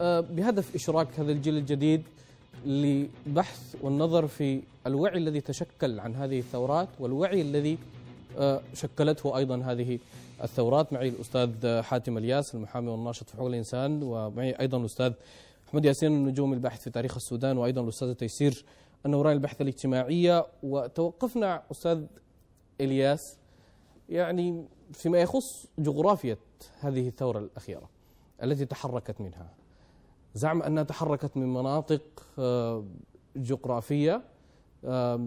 أه، بهدف إشراك هذا الجيل الجديد لبحث والنظر في الوعي الذي تشكل عن هذه الثورات والوعي الذي أه، شكلته أيضا هذه الثورات معي الأستاذ حاتم الياس المحامي والناشط في حقوق الإنسان ومعي أيضا الأستاذ أحمد ياسين النجوم الباحث في تاريخ السودان وأيضا الأستاذ تيسير النوران البحث الاجتماعية وتوقفنا أستاذ إلياس يعني فيما يخص جغرافية هذه الثورة الأخيرة التي تحركت منها زعم أنها تحركت من مناطق آه، جغرافية آه،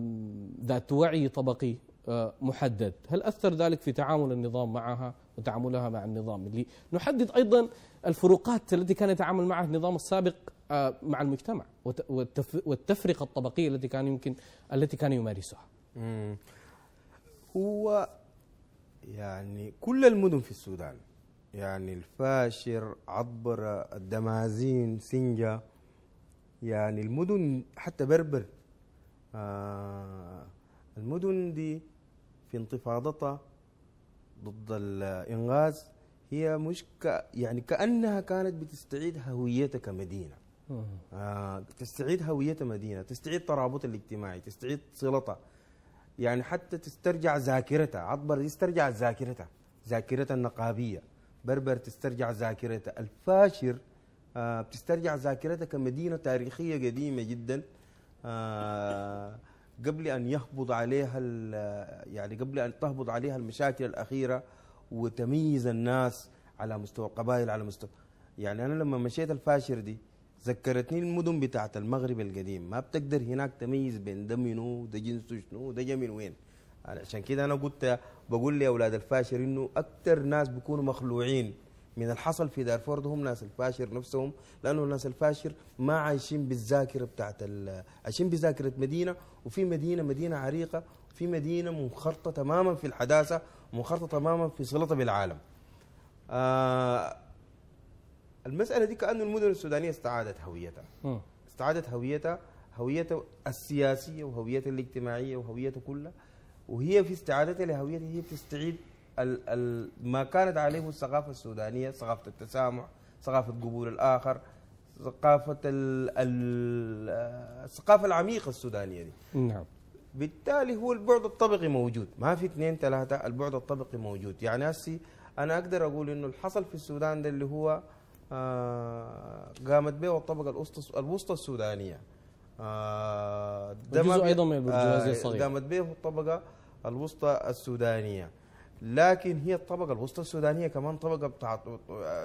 ذات وعي طبقي آه، محدد هل أثر ذلك في تعامل النظام معها وتعاملها مع النظام اللي نحدد أيضا الفروقات التي كان يتعامل معها النظام السابق آه، مع المجتمع والتفرقه الطبقيه التي كان يمكن التي كان يمارسها. هو يعني كل المدن في السودان يعني الفاشر عبر، الدمازين سنجا يعني المدن حتى بربر آه المدن دي في انتفاضتها ضد الإنغاز هي مش ك يعني كأنها كانت بتستعيد هويتها كمدينة آه. آه تستعيد هوية مدينه تستعيد ترابطها الاجتماعي تستعيد صلتها يعني حتى تسترجع ذاكرتها عطبر يسترجع ذاكرتها ذاكرتها النقابيه بربر تسترجع ذاكرتها الفاشر آه بتسترجع ذاكرتها كمدينه تاريخيه قديمه جدا آه قبل ان يهبط عليها يعني قبل ان تهبط عليها المشاكل الاخيره وتميز الناس على مستوى القبائل على مستوى يعني انا لما مشيت الفاشر دي ذكرتني المدن بتاعت المغرب القديم ما بتقدر هناك تميز بين ده منو ده جنسه شنو وده جا من وين عشان كده انا قلت بقول لاولاد الفاشر انه اكثر ناس بيكونوا مخلوعين من الحصل في دارفور هم ناس الفاشر نفسهم لانه الناس الفاشر ما عايشين بالذاكره بتاعت عايشين بذاكره مدينه وفي مدينه مدينه عريقه في مدينه منخرطه تماما في الحداثه منخرطه تماما في صلتها بالعالم آه المسألة دي كانه المدن السودانية استعادت هويتها آه. استعادت هويتها هويتها السياسية وهويتها الاجتماعية وهويتها كلها وهي في استعادتها لهويتها هي بتستعيد ال ال ما كانت عليه الثقافة السودانية ثقافة التسامح ثقافة قبول الآخر ثقافة ال ال الثقافة العميقة السودانية دي نعم بالتالي هو البعد الطبقي موجود ما في اثنين ثلاثة البعد الطبقي موجود يعني هسي أنا أقدر أقول إنه اللي حصل في السودان ده اللي هو آه، قامت به الطبقه الوسطى الوسطى السودانيه ده آه، جزء ايضا من البرجوازيه آه، الصغيره قامت به الطبقه الوسطى السودانيه لكن هي الطبقه الوسطى السودانيه كمان طبقه بتاعت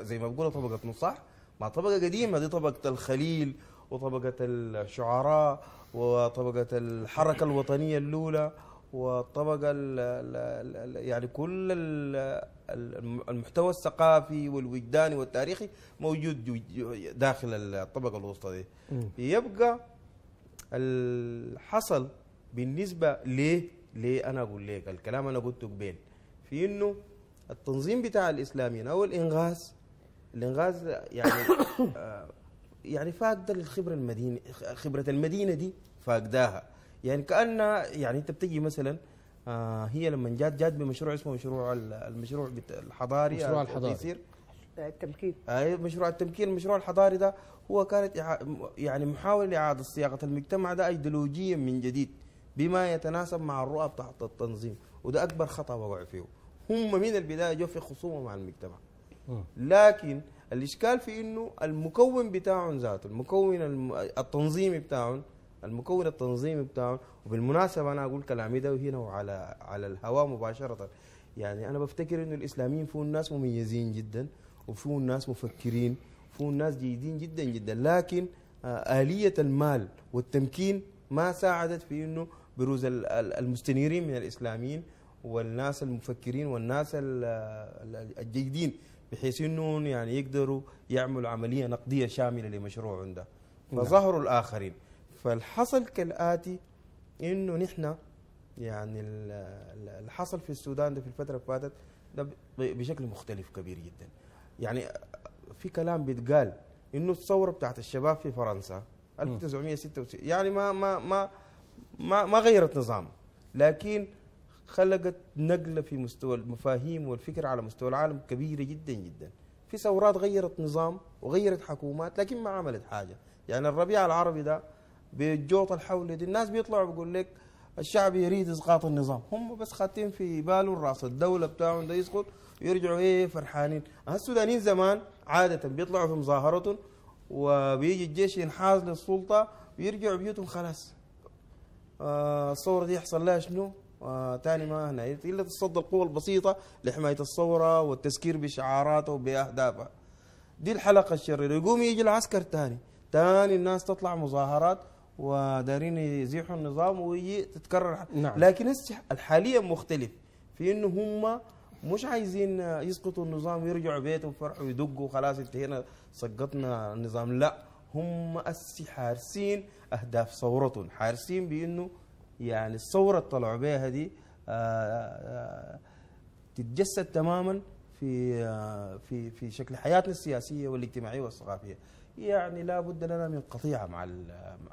زي ما بقولوا طبقه نصح مع طبقه قديمه دي طبقه الخليل وطبقه الشعراء وطبقه الحركه الوطنيه الاولى والطبقه الـ ال ال يعني كل المحتوى الثقافي والوجداني والتاريخي موجود داخل الطبقه الوسطى دي يبقى الحصل بالنسبه ليه ليه انا اقول لك الكلام انا قلته بين في انه التنظيم بتاع الاسلاميين او الانغاز الانغاز يعني آه، يعني فاقد الخبره المدينه خبره المدينه دي فاقداها يعني كان يعني انت بتجي مثلا آه هي لما جات جات بمشروع اسمه مشروع المشروع الحضاري مشروع الحضاري التمكين اي مشروع التمكين المشروع الحضاري ده هو كانت يعني محاوله لاعاده صياغه المجتمع ده ايديولوجيا من جديد بما يتناسب مع الرؤى بتاعت التنظيم وده اكبر خطا وقع فيه هم من البدايه جو في خصومه مع المجتمع لكن الاشكال في انه المكون بتاعهم ذاته المكون التنظيمي بتاعهم المكون التنظيمي بتاعه وبالمناسبة أنا أقول كلامي ده هنا وعلى على الهواء مباشرة يعني أنا بفتكر إنه الإسلاميين فيهم ناس مميزين جدا وفيهم ناس مفكرين وفيهم ناس جيدين جدا جدا لكن آه، آلية المال والتمكين ما ساعدت في إنه بروز المستنيرين من الإسلاميين والناس المفكرين والناس الجيدين بحيث انهم يعني يقدروا يعملوا عمليه نقديه شامله لمشروعهم ده نعم. فظهروا الاخرين فالحصل كالآتي إنه نحن يعني اللي حصل في السودان ده في الفترة اللي فاتت ده بشكل مختلف كبير جدا يعني في كلام بيتقال انه الثوره بتاعت الشباب في فرنسا 1966 يعني ما ما ما ما, ما غيرت نظام لكن خلقت نقله في مستوى المفاهيم والفكر على مستوى العالم كبيره جدا جدا في ثورات غيرت نظام وغيرت حكومات لكن ما عملت حاجه يعني الربيع العربي ده بالجوط الحولي دي الناس بيطلعوا بيقول لك الشعب يريد اسقاط النظام هم بس خاتين في بالهم راس الدوله بتاعهم ده يسقط يرجعوا ايه فرحانين السودانيين زمان عاده بيطلعوا في مظاهرتهم وبيجي الجيش ينحاز للسلطه ويرجعوا بيوتهم خلاص آه، الصوره الثوره دي يحصل لها شنو؟ ثاني آه، ما هنا الا تصد القوى البسيطه لحمايه الثوره والتسكير بشعاراتها وباهدافها دي الحلقه الشريره يقوم يجي العسكر ثاني ثاني الناس تطلع مظاهرات ودارين يزيحوا النظام وتتكرر نعم. لكن هسه الحاليه مختلف في انه هم مش عايزين يسقطوا النظام ويرجعوا بيتهم فرحوا يدقوا خلاص انتهينا سقطنا النظام لا هم هسه حارسين اهداف ثورتهم حارسين بانه يعني الثوره اللي طلعوا بها دي آه، آه، تتجسد تماما في آه، في في شكل حياتنا السياسيه والاجتماعيه والثقافيه يعني لا بد لنا من قطيعه مع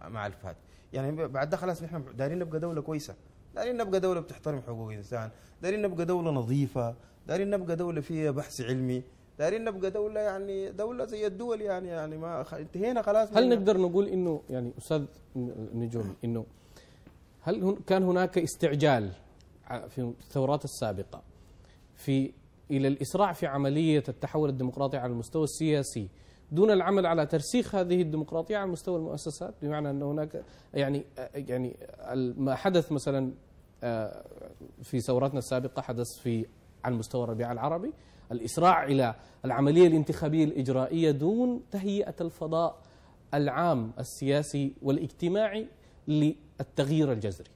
مع الفهد يعني بعد ده خلاص نحن دارين نبقى دوله كويسه دارين نبقى دوله بتحترم حقوق الانسان دارين نبقى دوله نظيفه دارين نبقى دوله فيها بحث علمي دارين نبقى دولة يعني دولة زي الدول يعني يعني ما انتهينا خلاص هل نقدر نقول انه يعني استاذ نجوم انه هل كان هناك استعجال في الثورات السابقة في الى الاسراع في عملية التحول الديمقراطي على المستوى السياسي دون العمل على ترسيخ هذه الديمقراطيه على مستوى المؤسسات بمعنى ان هناك يعني يعني ما حدث مثلا آه، في ثوراتنا السابقه حدث في على مستوى الربيع العربي الاسراع الى العمليه الانتخابيه الاجرائيه دون تهيئه الفضاء العام السياسي والاجتماعي للتغيير الجذري.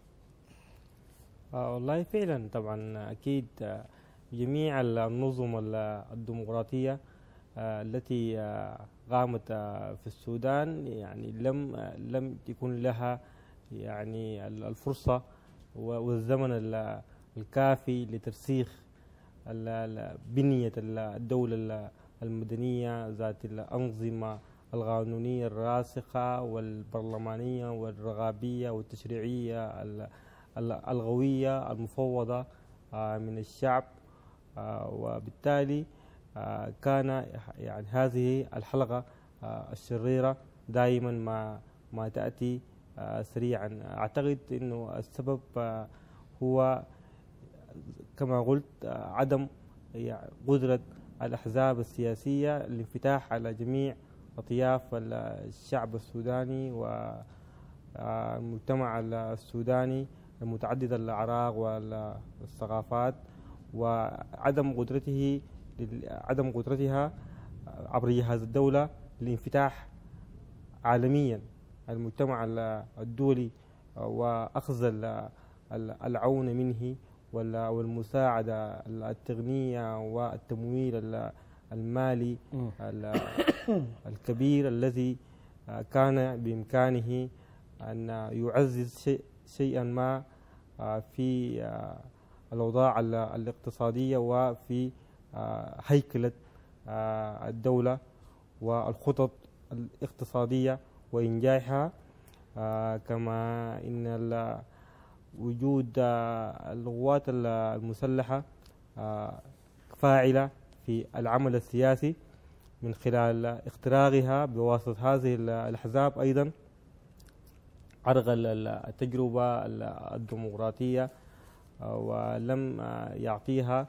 آه، والله فعلا طبعا اكيد آه، جميع النظم الديمقراطيه آه، التي آه، قامت آه، في السودان يعني لم لم يكن لها يعني الفرصة والزمن الكافي لترسيخ بنية الدولة المدنية ذات الأنظمة القانونية الراسخة والبرلمانية والرغابية والتشريعية الغوية المفوضة من الشعب وبالتالي آه، كان يعني هذه الحلقة آه، الشريرة دائما ما ما تأتي آه، سريعا أعتقد أنه السبب هو كما قلت عدم قدرة الأحزاب السياسية الانفتاح على جميع أطياف الشعب السوداني والمجتمع السوداني المتعدد الأعراق والثقافات وعدم قدرته عدم قدرتها عبر جهاز الدولة للانفتاح عالميا المجتمع الدولي آه، وأخذ العون منه والمساعدة التقنية والتمويل المالي الكبير الذي آه، كان بإمكانه أن يعزز شيئا ما آه، في الأوضاع الاقتصادية وفي آه، هيكله آه، الدوله والخطط الاقتصاديه وإنجاحها آه، كما إن وجود القوات المسلحة فاعلة في العمل السياسي من خلال اختراقها بواسطة هذه الأحزاب أيضا عرق التجربة الديمقراطية ولم يعطيها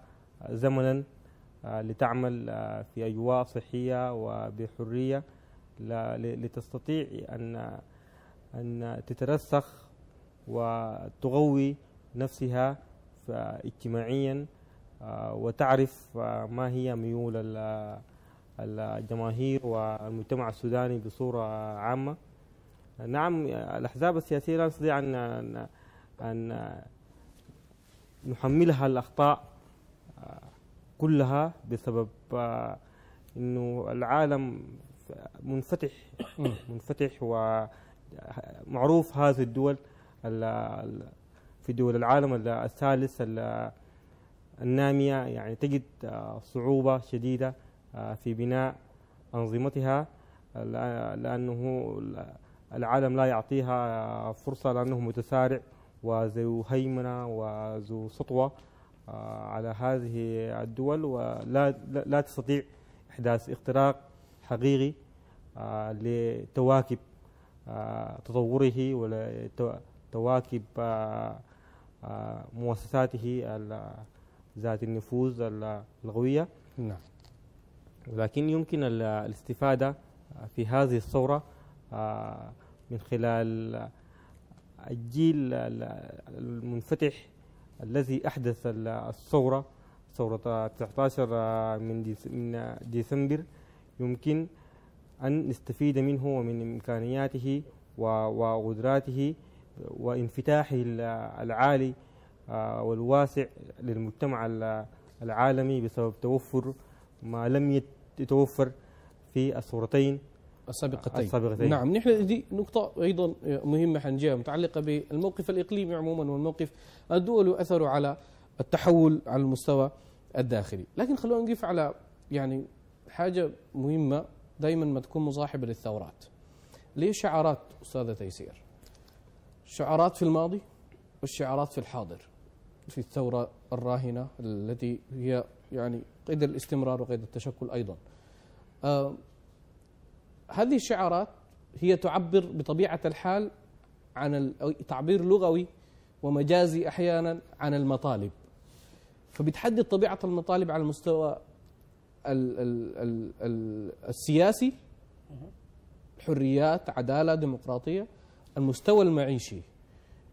زمنا آه، لتعمل آه، في أجواء صحية وبحرية لتستطيع أن أن تترسخ وتقوي نفسها اجتماعيا آه، وتعرف ما هي ميول الجماهير والمجتمع السوداني بصورة عامة نعم الأحزاب السياسية لا نستطيع أن أن نحملها الأخطاء كلها بسبب آه، انه العالم منفتح منفتح ومعروف هذه الدول في دول العالم الثالث النامية يعني تجد آه، صعوبة شديدة آه، في بناء أنظمتها لأنه العالم لا يعطيها فرصة لأنه متسارع وذو هيمنة وذو سطوة آه، على هذه الدول ولا لا تستطيع إحداث اختراق حقيقي آه، لتواكب آه، تطوره ولتواكب مؤسساته ذات النفوذ القوية نعم ولكن يمكن الاستفادة في هذه الثورة من خلال الجيل المنفتح الذي أحدث الثورة ثورة 19 آه، من ديسمبر يمكن أن نستفيد منه ومن إمكانياته وقدراته وانفتاحه العالي آه، والواسع للمجتمع العالمي بسبب توفر ما لم يتوفر في الثورتين السابقتين السابقتين نعم نحن دي نقطة أيضا مهمة حنجيها متعلقة بالموقف الإقليمي عموما والموقف الدولي وأثره على التحول على المستوى الداخلي لكن خلونا نقف على يعني حاجة مهمة دائما ما تكون مصاحبة للثورات ليه شعارات أستاذة تيسير شعارات في الماضي والشعارات في الحاضر في الثورة الراهنة التي هي يعني قيد الاستمرار وقيد التشكل أيضا آه، هذه الشعارات هي تعبر بطبيعة الحال عن تعبير لغوي ومجازي أحيانا عن المطالب فبتحدد طبيعة المطالب على المستوى الـ الـ الـ الـ السياسي حريات عدالة ديمقراطية المستوى المعيشي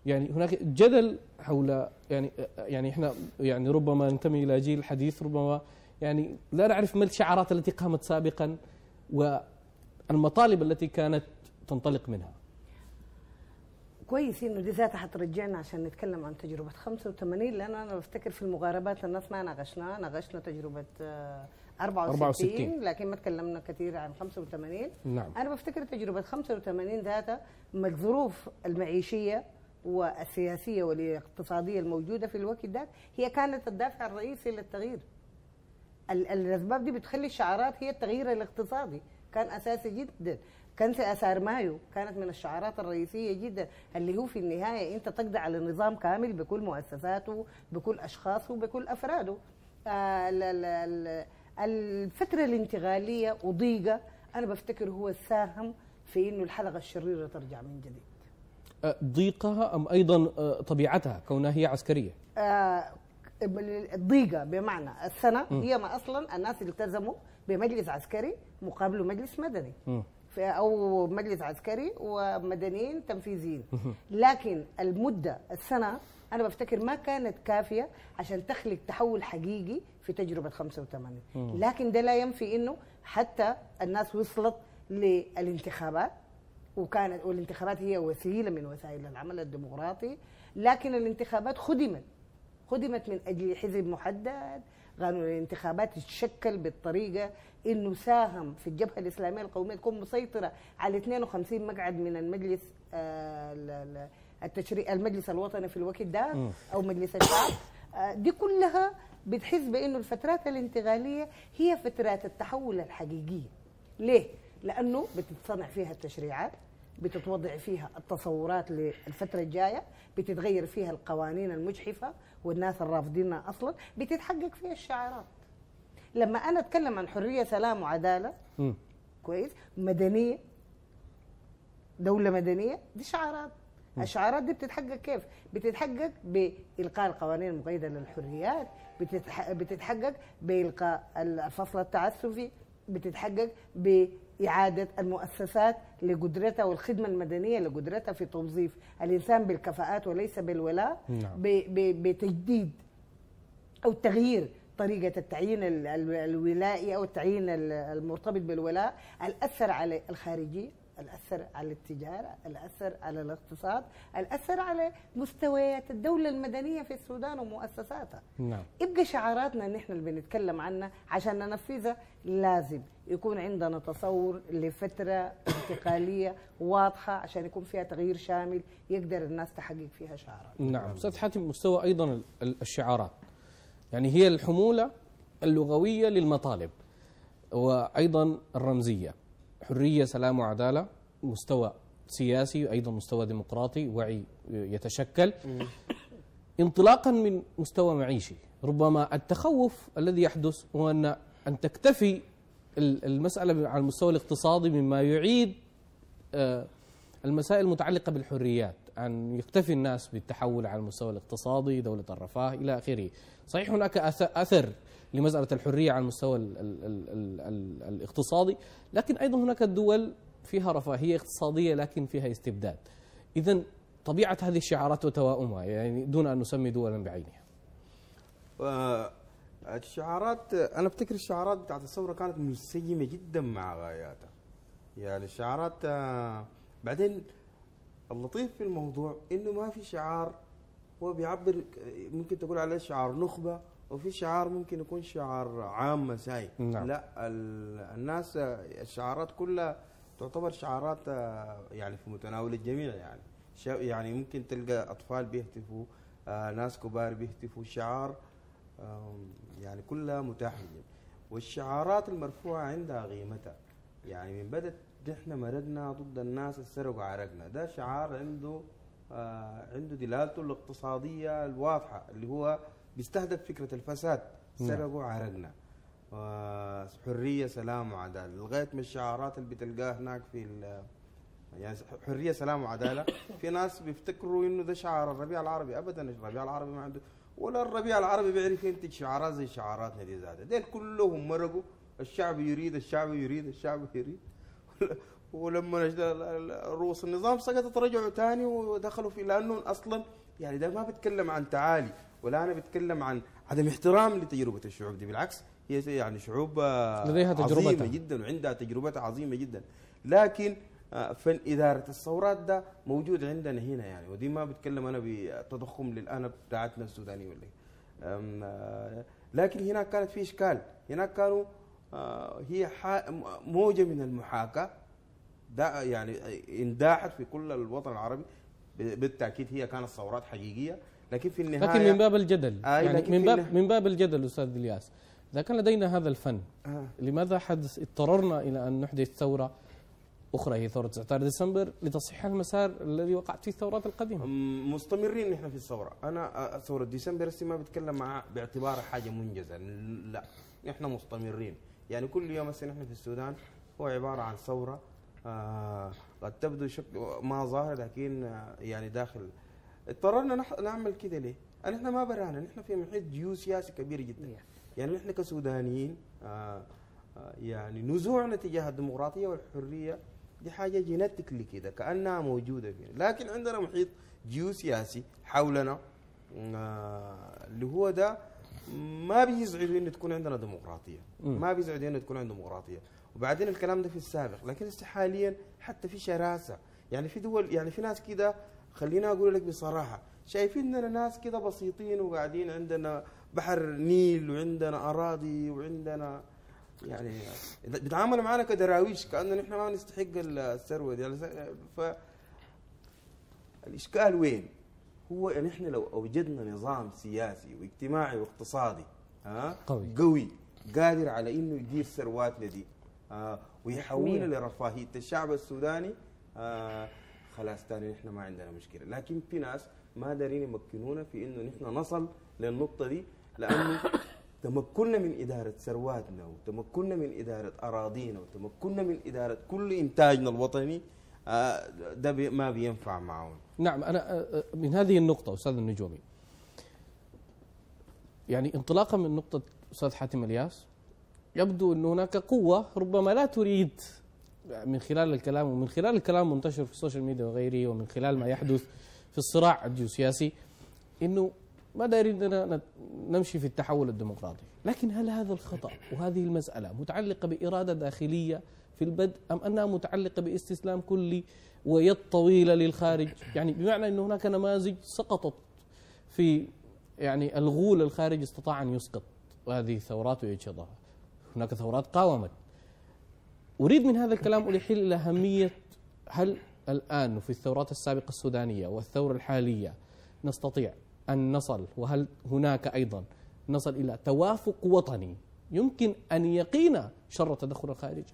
يعني هناك جدل حول يعني يعني احنا يعني ربما ننتمي الى جيل حديث ربما يعني لا نعرف ما الشعارات التي قامت سابقا و المطالب التي كانت تنطلق منها كويس انه دي ذاتها حترجعنا عشان نتكلم عن تجربه 85 لان انا بفتكر في المغاربات الناس ما ناقشناها ناقشنا تجربه 64, آه، 64 لكن ما تكلمنا كثير عن 85 نعم انا بفتكر تجربه 85 ذاتها الظروف المعيشيه والسياسيه والاقتصاديه الموجوده في الوقت ده هي كانت الدافع الرئيسي للتغيير الاسباب دي بتخلي الشعارات هي التغيير الاقتصادي كان اساسي جدا كان في اثار مايو كانت من الشعارات الرئيسيه جدا اللي هو في النهايه انت تقضي على نظام كامل بكل مؤسساته بكل اشخاصه بكل افراده آه، الفتره الانتقاليه وضيقه انا بفتكر هو ساهم في انه الحلقه الشريره ترجع من جديد آه، ضيقها ام ايضا آه، طبيعتها كونها هي عسكريه الضيقه بمعنى السنه م. هي ما اصلا الناس التزموا بمجلس عسكري مقابله مجلس مدني م. او مجلس عسكري ومدنيين تنفيذيين لكن المده السنه انا بفتكر ما كانت كافيه عشان تخلق تحول حقيقي في تجربه 85 م. لكن ده لا ينفي انه حتى الناس وصلت للانتخابات وكانت والانتخابات هي وسيله من وسائل العمل الديمقراطي لكن الانتخابات خدمت قدمت من أجل حزب محدد قانون الانتخابات تشكل بالطريقة انه ساهم في الجبهة الإسلامية القومية تكون مسيطرة على 52 مقعد من المجلس آه، التشريع المجلس الوطني في الوقت ده أو مجلس الشعب آه، دي كلها بتحس بأنه الفترات الانتقالية هي فترات التحول الحقيقية ليه؟ لأنه بتتصنع فيها التشريعات بتتوضع فيها التصورات للفترة الجاية بتتغير فيها القوانين المجحفة والناس الرافضين اصلا بتتحقق فيها الشعارات لما انا اتكلم عن حريه سلام وعداله م. كويس مدنيه دوله مدنيه دي شعارات الشعارات دي بتتحقق كيف؟ بتتحقق بإلقاء القوانين المقيدة للحريات بتتحقق بإلقاء الفصل التعسفي بتتحقق ب إعادة المؤسسات لقدرتها والخدمة المدنية لقدرتها في توظيف الإنسان بالكفاءات وليس بالولاء نعم. بتجديد أو تغيير طريقة التعيين الولائي أو التعيين المرتبط بالولاء الأثر على الخارجية الأثر على التجارة الأثر على الاقتصاد الأثر على مستويات الدولة المدنية في السودان ومؤسساتها نعم. يبقى شعاراتنا اللي احنا اللي بنتكلم عنها عشان ننفذها لازم يكون عندنا تصور لفترة انتقالية واضحة عشان يكون فيها تغيير شامل يقدر الناس تحقق فيها شعارات نعم أستاذ حاتم مستوى أيضا الشعارات يعني هي الحمولة اللغوية للمطالب وأيضا الرمزية حرية سلام وعدالة مستوى سياسي أيضا مستوى ديمقراطي وعي يتشكل انطلاقا من مستوى معيشي ربما التخوف الذي يحدث هو أن أن تكتفي المسألة على المستوى الاقتصادي مما يعيد آه، المسائل المتعلقة بالحريات أن يكتفي الناس بالتحول على المستوى الاقتصادي دولة الرفاه إلى آخره صحيح هناك أثر لمسألة الحرية على المستوى الـ الـ الـ الـ الـ الاقتصادي لكن أيضا هناك دول فيها رفاهية اقتصادية لكن فيها استبداد إذا طبيعة هذه الشعارات وتواؤمها يعني دون أن نسمي دولا بعينها الشعارات أنا أفتكر الشعارات بتاعت الثورة كانت منسجمة جدا مع غاياتها يعني الشعارات بعدين اللطيف في الموضوع انه ما في شعار هو بيعبر ممكن تقول عليه شعار نخبه وفي شعار ممكن يكون شعار عام مساي نعم. لا الناس الشعارات كلها تعتبر شعارات آه، يعني في متناول الجميع يعني يعني ممكن تلقى اطفال بيهتفوا آه، ناس كبار بيهتفوا شعار يعني كلها متاحه والشعارات المرفوعه عندها قيمتها يعني من بدت احنا مردنا ضد الناس اللي سرقوا عرقنا ده شعار عنده آه عنده دلالته الاقتصادية الواضحة اللي هو بيستهدف فكرة الفساد نعم. سرقوا عرقنا حرية سلام وعدالة لغاية من الشعارات اللي بتلقاها هناك في يعني حرية سلام وعدالة في ناس بيفتكروا انه ده شعار الربيع العربي ابدا الربيع العربي ما عنده ولا الربيع العربي بيعرف ينتج شعارات زي شعاراتنا دي ذاتها ديل كلهم مرقوا الشعب يريد الشعب يريد الشعب يريد ولما رؤوس النظام سقطت رجعوا ثاني ودخلوا في لانه اصلا يعني ده ما بتكلم عن تعالي ولا انا بتكلم عن عدم احترام لتجربه الشعوب دي بالعكس هي يعني شعوب آه، لديها تجربتها عظيمه جدا وعندها تجربتها عظيمه جدا لكن آه، فن اداره الثورات ده موجود عندنا هنا يعني ودي ما بتكلم انا بتضخم للان بتاعتنا السودانيه ولا إيه. آه، لكن هناك كانت في اشكال هناك كانوا آه، هي موجة من المحاكاة يعني انداحت في كل الوطن العربي بالتأكيد هي كانت ثورات حقيقية لكن في النهاية لكن من باب الجدل آه يعني من باب من باب الجدل أستاذ الياس إذا كان لدينا هذا الفن آه. لماذا حدث اضطررنا إلى أن نحدث ثورة أخرى هي ثورة 19 ديسمبر لتصحيح المسار الذي وقعت فيه الثورات القديمة مستمرين نحن في الثورة أنا آه، ثورة ديسمبر ما بتكلم مع باعتبارها حاجة منجزة لا نحن مستمرين يعني كل يوم هسه نحن في السودان هو عباره عن ثوره آه، قد تبدو شكل ما ظاهر لكن آه، يعني داخل اضطررنا نعمل كده ليه؟ أنا احنا ما برانا نحن في محيط جيوسياسي كبير جدا يعني نحن كسودانيين آه، يعني نزوعنا تجاه الديمقراطيه والحريه دي حاجه جينيتيكلي كده كانها موجوده فينا لكن عندنا محيط جيوسياسي حولنا اللي هو ده ما بيزعجوا انه تكون عندنا ديمقراطيه ما بيزعجوا انه تكون عندنا ديمقراطيه وبعدين الكلام ده في السابق لكن حاليا حتى في شراسه يعني في دول يعني في ناس كده خلينا اقول لك بصراحه شايفين اننا ناس كده بسيطين وقاعدين عندنا بحر نيل وعندنا اراضي وعندنا يعني بيتعاملوا معنا كدراويش كاننا نحن ما نستحق الثروه دي يعني ف الاشكال وين؟ هو ان يعني احنا لو اوجدنا نظام سياسي واجتماعي واقتصادي ها قوي قوي قادر على انه يدير ثرواتنا دي آه ويحولها لرفاهيه الشعب السوداني آه خلاص تاني نحن ما عندنا مشكله لكن في ناس ما دارين يمكنونا في انه نحن نصل للنقطه دي لانه تمكنا من إدارة ثرواتنا وتمكنا من إدارة أراضينا وتمكنا من إدارة كل إنتاجنا الوطني آه، ده ما بينفع معهم نعم أنا من هذه النقطة أستاذ النجومي يعني انطلاقا من نقطة أستاذ حاتم الياس يبدو أن هناك قوة ربما لا تريد من خلال الكلام ومن خلال الكلام منتشر في السوشيال ميديا وغيره ومن خلال ما يحدث في الصراع الجيوسياسي أنه ما دايرين اننا نمشي في التحول الديمقراطي، لكن هل هذا الخطا وهذه المساله متعلقه باراده داخليه في البدء ام انها متعلقه باستسلام كلي ويد طويلة للخارج يعني بمعنى أن هناك نماذج سقطت في يعني الغول الخارج استطاع أن يسقط وهذه ثورات ويجهضها هناك ثورات قاومت أريد من هذا الكلام أن يحيل إلى أهمية هل الآن في الثورات السابقة السودانية والثورة الحالية نستطيع أن نصل وهل هناك أيضا نصل إلى توافق وطني يمكن أن يقينا شر تدخل الخارجي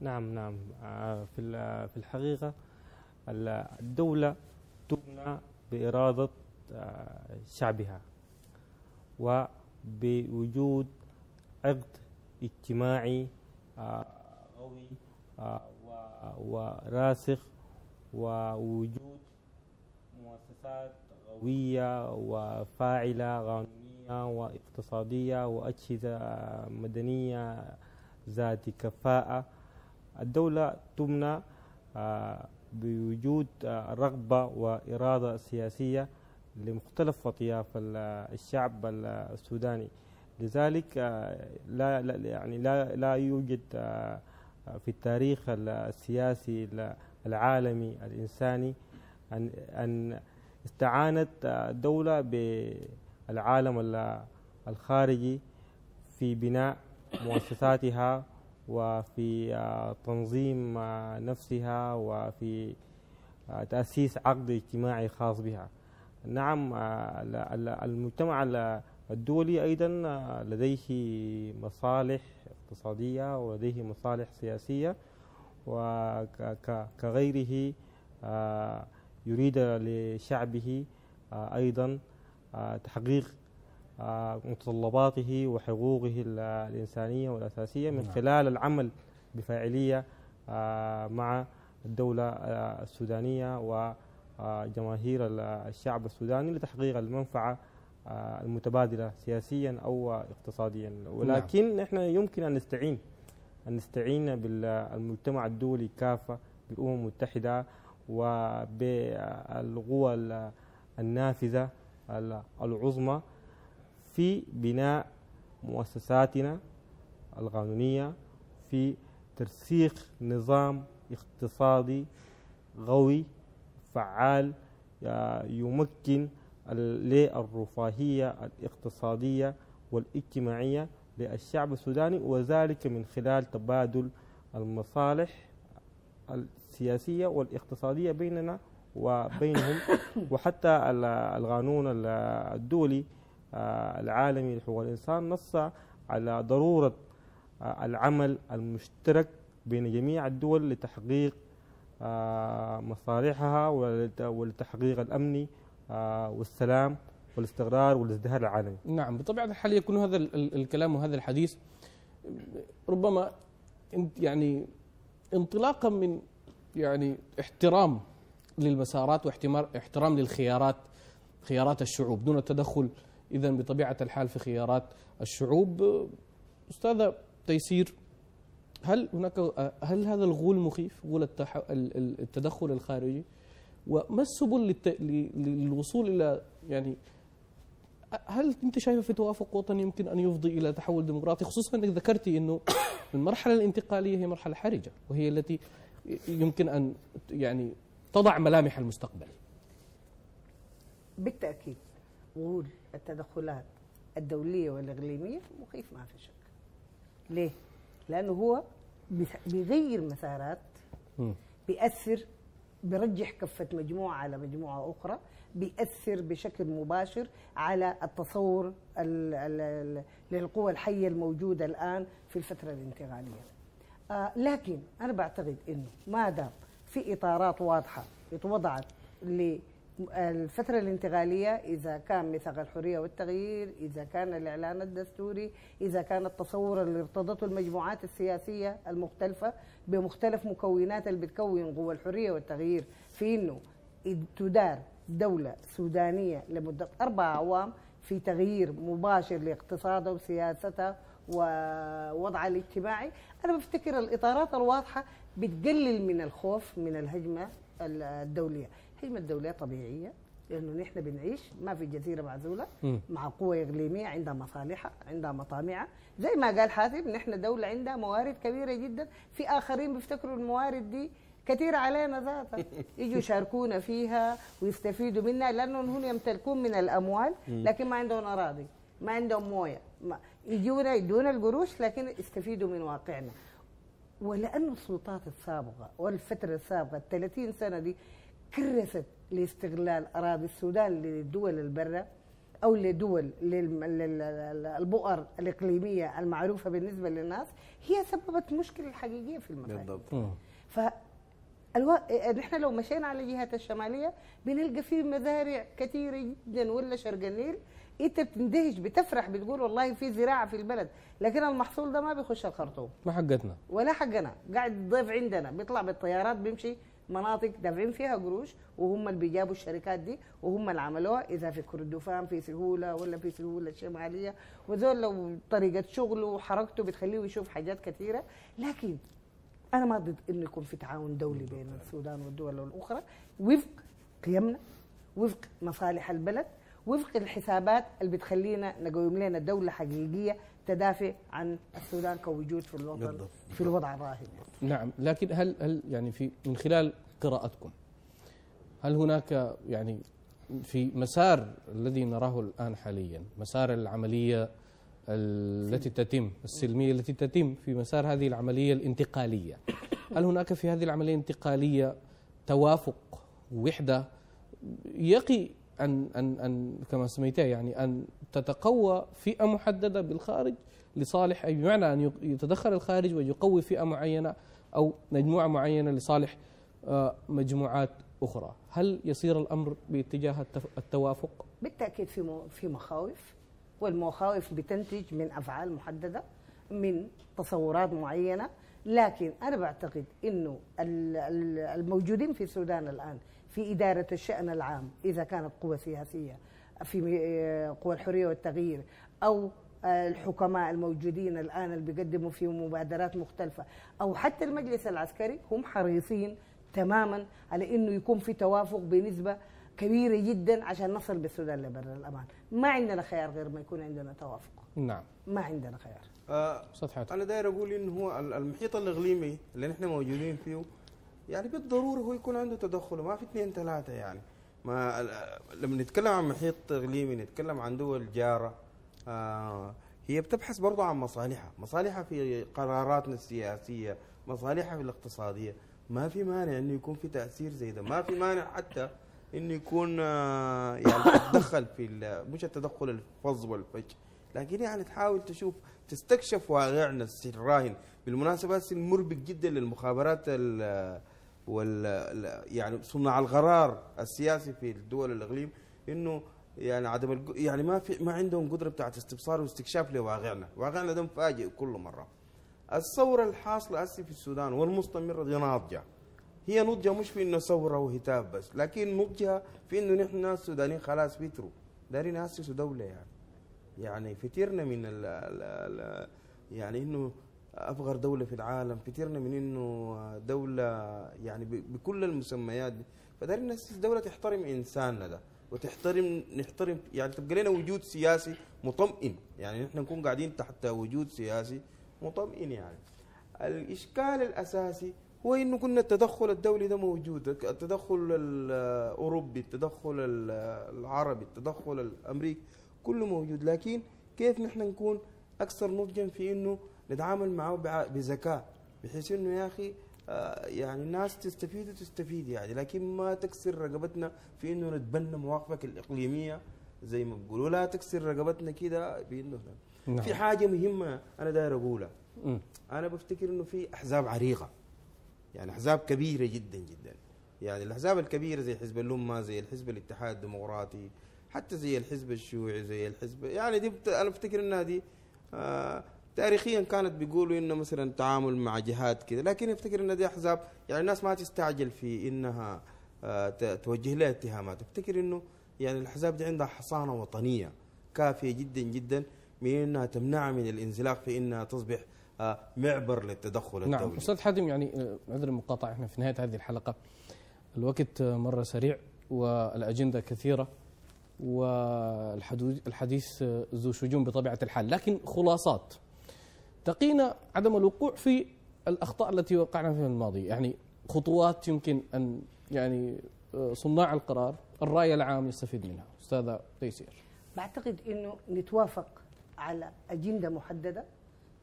نعم نعم آه، في في الحقيقة الدولة تبنى بإرادة آه، شعبها وبوجود عقد اجتماعي آه، قوي وراسخ ووجود مؤسسات قوية وفاعلة قانونية واقتصادية وأجهزة مدنية ذات كفاءة الدولة تبنى آه، بوجود آه، رغبة وإرادة سياسية لمختلف أطياف آه، الشعب السوداني لذلك لا يعني لا لا يوجد في التاريخ السياسي العالمي الإنساني أن أن استعانت دولة بالعالم الخارجي في بناء مؤسساتها وفي آه، تنظيم آه، نفسها وفي آه، تأسيس عقد اجتماعي خاص بها نعم المجتمع الدولي أيضا لديه مصالح اقتصادية ولديه مصالح سياسية وكغيره يريد لشعبه أيضا تحقيق آه، متطلباته وحقوقه الإنسانية والأساسية من نعم. خلال العمل بفاعلية آه، مع الدولة آه، السودانية وجماهير الشعب السوداني لتحقيق المنفعة المتبادلة سياسيا أو اقتصاديا نعم. ولكن نعم. إحنا يمكن أن نستعين أن نستعين بالمجتمع الدولي كافة بالأمم المتحدة وبالقوى النافذة العظمى في بناء مؤسساتنا القانونية في ترسيخ نظام اقتصادي قوي فعال آه، يمكن للرفاهية الاقتصادية والاجتماعية للشعب السوداني وذلك من خلال تبادل المصالح السياسية والاقتصادية بيننا وبينهم وحتى القانون الدولي آه، العالمي لحقوق الإنسان نص على ضرورة آه، العمل المشترك بين جميع الدول لتحقيق آه، مصالحها ولتحقيق الأمني والسلام والاستقرار والازدهار العالمي نعم بطبيعة الحال يكون هذا الكلام وهذا الحديث ربما يعني انطلاقا من يعني احترام للمسارات واحترام للخيارات خيارات الشعوب دون التدخل إذا بطبيعة الحال في خيارات الشعوب أستاذة تيسير هل هناك هل هذا الغول مخيف غول التدخل الخارجي وما السبل للوصول الى يعني هل انت شايفه في توافق وطني يمكن ان يفضي الى تحول ديمقراطي خصوصا انك ذكرتي انه المرحله الانتقاليه هي مرحله حرجه وهي التي يمكن ان يعني تضع ملامح المستقبل بالتاكيد غول التدخلات الدولية والإقليمية مخيف ما في شك ليه؟ لأنه هو بيغير مسارات بيأثر بيرجح كفة مجموعة على مجموعة أخرى بيأثر بشكل مباشر على التصور للقوى الحية الموجودة الآن في الفترة الانتقالية آه لكن أنا بعتقد أنه ما دام في إطارات واضحة اتوضعت الفترة الانتقالية إذا كان ميثاق الحرية والتغيير إذا كان الإعلان الدستوري إذا كان التصور اللي ارتضته المجموعات السياسية المختلفة بمختلف مكونات اللي بتكون قوى الحرية والتغيير في إنه تدار دولة سودانية لمدة أربع أعوام في تغيير مباشر لاقتصادها وسياستها ووضعها الاجتماعي أنا بفتكر الإطارات الواضحة بتقلل من الخوف من الهجمة الدوليه الهجمه الدوليه طبيعيه لانه نحن بنعيش ما في جزيره معزوله مع قوه اقليميه عندها مصالحها عندها مطامعها زي ما قال حاتم نحن دوله عندها موارد كبيره جدا في اخرين بيفتكروا الموارد دي كثير علينا ذاتها يجوا يشاركونا فيها ويستفيدوا منها لانهم هم يمتلكون من الاموال لكن ما عندهم اراضي ما عندهم مويه يجونا يدونا القروش لكن يستفيدوا من واقعنا ولأن السلطات السابقة والفترة السابقة الثلاثين سنة دي كرست لاستغلال أراضي السودان للدول البرة أو لدول للبؤر الإقليمية المعروفة بالنسبة للناس هي سببت مشكلة حقيقية في المكان بالضبط ف الو... نحن لو مشينا على الجهات الشمالية بنلقى في مزارع كثيرة جدا ولا شرق النيل إيه، انت بتندهش بتفرح بتقول والله في زراعه في البلد لكن المحصول ده ما بيخش الخرطوم ما حقتنا ولا حقنا قاعد الضيف عندنا بيطلع بالطيارات بيمشي مناطق دافعين فيها قروش وهم اللي بيجابوا الشركات دي وهم اللي عملوها اذا في كردفان في سهوله ولا في سهوله شماليه وذول لو طريقه شغله وحركته بتخليه يشوف حاجات كثيره لكن انا ما ضد انه يكون في تعاون دولي بين السودان والدول الاخرى وفق قيمنا وفق مصالح البلد وفق الحسابات اللي بتخلينا نقوم لنا دوله حقيقيه تدافع عن السودان كوجود في الوطن في الوضع الراهن نعم لكن هل هل يعني في من خلال قراءتكم هل هناك يعني في مسار الذي نراه الان حاليا مسار العمليه التي تتم السلميه التي تتم في مسار هذه العمليه الانتقاليه هل هناك في هذه العمليه الانتقاليه توافق وحده يقي أن, أن, أن كما سميتها يعني أن تتقوى فئة محددة بالخارج لصالح أي بمعنى أن يتدخل الخارج ويقوي فئة معينة أو مجموعة معينة لصالح آه، مجموعات أخرى هل يصير الأمر باتجاه التوافق؟ بالتأكيد في في مخاوف والمخاوف بتنتج من أفعال محددة من تصورات معينة لكن أنا بعتقد أنه الموجودين في السودان الآن في إدارة الشأن العام إذا كانت قوة سياسية في آه، قوى الحرية والتغيير أو آه، الحكماء الموجودين الآن اللي بيقدموا في مبادرات مختلفة أو حتى المجلس العسكري هم حريصين تماما على أنه يكون في توافق بنسبة كبيرة جدا عشان نصل بالسودان لبر الأمان ما عندنا خيار غير ما يكون عندنا توافق نعم ما عندنا خيار أه أنا داير أقول إنه هو المحيط الإقليمي اللي نحن موجودين فيه يعني بالضروره هو يكون عنده تدخل ما في اثنين ثلاثه يعني ما لما نتكلم عن محيط اقليمي نتكلم عن دول جاره آه هي بتبحث برضه عن مصالحها، مصالحها في قراراتنا السياسيه، مصالحها في الاقتصاديه، ما في مانع انه يكون في تاثير زي ده، ما في مانع حتى انه يكون آه يعني تتدخل في مش التدخل الفظ والفج، لكن يعني تحاول تشوف تستكشف واقعنا الراهن، بالمناسبه المربك جدا للمخابرات وال يعني صناع القرار السياسي في الدول الاقليم انه يعني عدم يعني ما في ما عندهم قدره بتاعت استبصار واستكشاف لواقعنا، واقعنا ده مفاجئ كل مره. الثوره الحاصله هسه في السودان والمستمره دي ناضجه. هي نضجه مش في انه ثوره وهتاف بس، لكن نضجها في انه نحن السودانيين خلاص فتروا، دارين اسسوا دوله يعني. يعني فترنا من ال ال يعني انه افقر دوله في العالم كثيرنا من انه دوله يعني بكل المسميات دي فدارين الناس دوله تحترم انساننا ده وتحترم نحترم يعني تبقى لنا وجود سياسي مطمئن يعني نحن نكون قاعدين تحت وجود سياسي مطمئن يعني الاشكال الاساسي هو انه كنا التدخل الدولي ده موجود التدخل الاوروبي التدخل العربي التدخل الامريكي كله موجود لكن كيف نحن نكون اكثر نضجا في انه نتعامل معه بذكاء بحيث انه يا اخي آه، يعني الناس تستفيد وتستفيد يعني لكن ما تكسر رقبتنا في انه نتبنى مواقفك الاقليميه زي ما بيقولوا لا تكسر رقبتنا كده بانه نعم. في حاجه مهمه انا داير اقولها انا بفتكر انه في احزاب عريقه يعني احزاب كبيره جدا جدا يعني الاحزاب الكبيره زي حزب اللمه زي الحزب الاتحاد الديمقراطي حتى زي الحزب الشيوعي زي الحزب يعني دي بت... انا بفتكر انها دي آه تاريخيا كانت بيقولوا انه مثلا تعامل مع جهات كذا لكن افتكر ان دي احزاب يعني الناس ما تستعجل في انها آه، توجه لها اتهامات افتكر انه يعني الاحزاب دي عندها حصانه وطنيه كافيه جدا جدا من انها تمنعها من الانزلاق في انها تصبح آه، معبر للتدخل نعم، الدولي نعم استاذ حاتم يعني عذر آه، المقاطعه احنا في نهايه هذه الحلقه الوقت مره سريع والاجنده كثيره والحديث ذو شجون بطبيعه الحال لكن خلاصات تقينا عدم الوقوع في الأخطاء التي وقعنا فيها في الماضي يعني خطوات يمكن أن يعني آه، صناع القرار الرأي العام يستفيد منها أستاذة تيسير بعتقد أنه نتوافق على أجندة محددة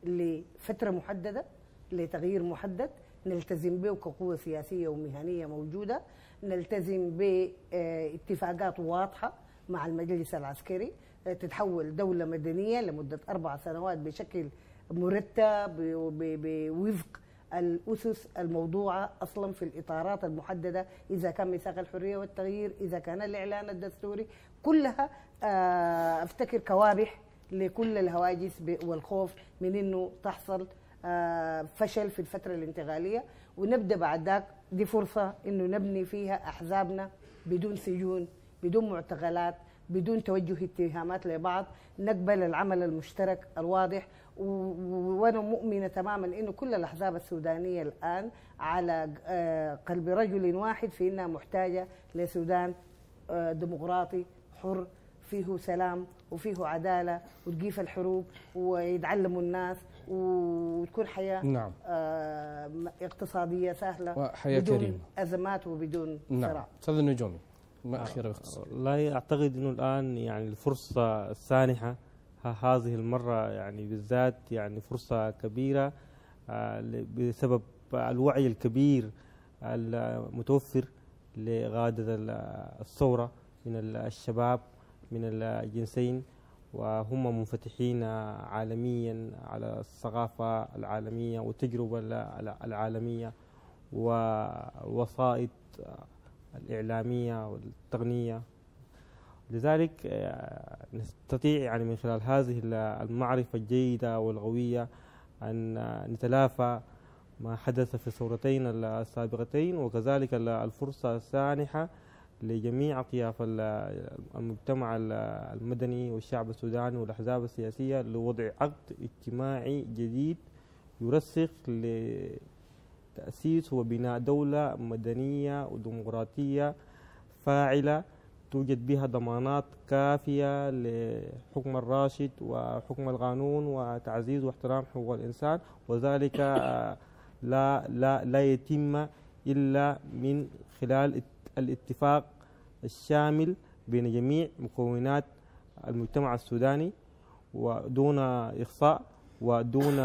لفترة محددة لتغيير محدد نلتزم به كقوة سياسية ومهنية موجودة نلتزم باتفاقات آه، واضحة مع المجلس العسكري آه، تتحول دولة مدنية لمدة أربع سنوات بشكل مرتب وفق الاسس الموضوعه اصلا في الاطارات المحدده اذا كان ميثاق الحريه والتغيير اذا كان الاعلان الدستوري كلها آه، افتكر كوابح لكل الهواجس والخوف من انه تحصل آه، فشل في الفتره الانتقاليه ونبدا بعد ذاك دي فرصه انه نبني فيها احزابنا بدون سجون بدون معتقلات بدون توجه اتهامات لبعض نقبل العمل المشترك الواضح وانا مؤمنه تماما انه كل الاحزاب السودانيه الان على آه، قلب رجل واحد في انها محتاجه لسودان آه، ديمقراطي حر فيه سلام وفيه عداله وتقيف الحروب ويتعلموا الناس وتكون حياه نعم. آه اقتصاديه سهله وحياه بدون كريمه ازمات وبدون نعم. صراع استاذ النجومي ما اخيره آه، باختصار والله اعتقد انه الان يعني الفرصه السانحه هذه المرة يعني بالذات يعني فرصة كبيرة آه، بسبب الوعي الكبير المتوفر لغادة الثورة من الشباب من الجنسين وهم منفتحين عالميا على الثقافة العالمية والتجربة العالمية ووسائط الإعلامية والتقنية لذلك آه، نستطيع يعني من خلال هذه المعرفة الجيدة والغوية أن نتلافى ما حدث في الثورتين السابقتين وكذلك الفرصة السانحة لجميع أطياف المجتمع المدني والشعب السوداني والأحزاب السياسية لوضع عقد اجتماعي جديد يرسخ لتأسيس وبناء دولة مدنية وديمقراطية فاعلة توجد بها ضمانات كافية لحكم الراشد وحكم القانون وتعزيز واحترام حقوق الإنسان وذلك آه، لا لا لا يتم إلا من خلال الاتفاق الشامل بين جميع مكونات المجتمع السوداني ودون إخصاء ودون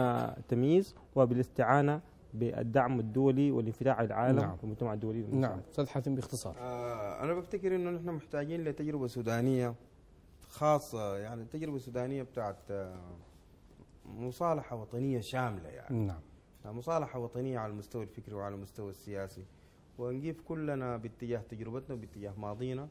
تمييز وبالاستعانة بالدعم الدولي والانفتاح على العالم نعم. والمجتمع الدولي نعم استاذ حاتم باختصار آه انا بفتكر انه نحن محتاجين لتجربه سودانيه خاصه يعني التجربه السودانيه بتاعت آه، مصالحه وطنيه شامله يعني نعم مصالحه وطنيه على المستوى الفكري وعلى المستوى السياسي ونجيب كلنا باتجاه تجربتنا وباتجاه ماضينا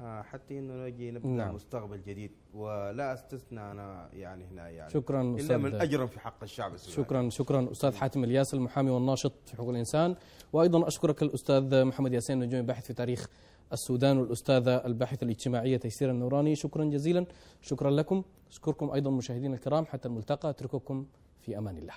آه، حتى انه نجي نبدا نعم. مستقبل جديد ولا استثنى انا يعني هنا يعني شكرا الا أستاذ من اجرم في حق الشعب السوداني شكرا شكرا استاذ حاتم الياس المحامي والناشط في حقوق الانسان وايضا اشكرك الاستاذ محمد ياسين نجوم باحث في تاريخ السودان والاستاذه الباحثه الاجتماعيه تيسير النوراني شكرا جزيلا شكرا لكم اشكركم ايضا مشاهدينا الكرام حتى الملتقى اترككم في امان الله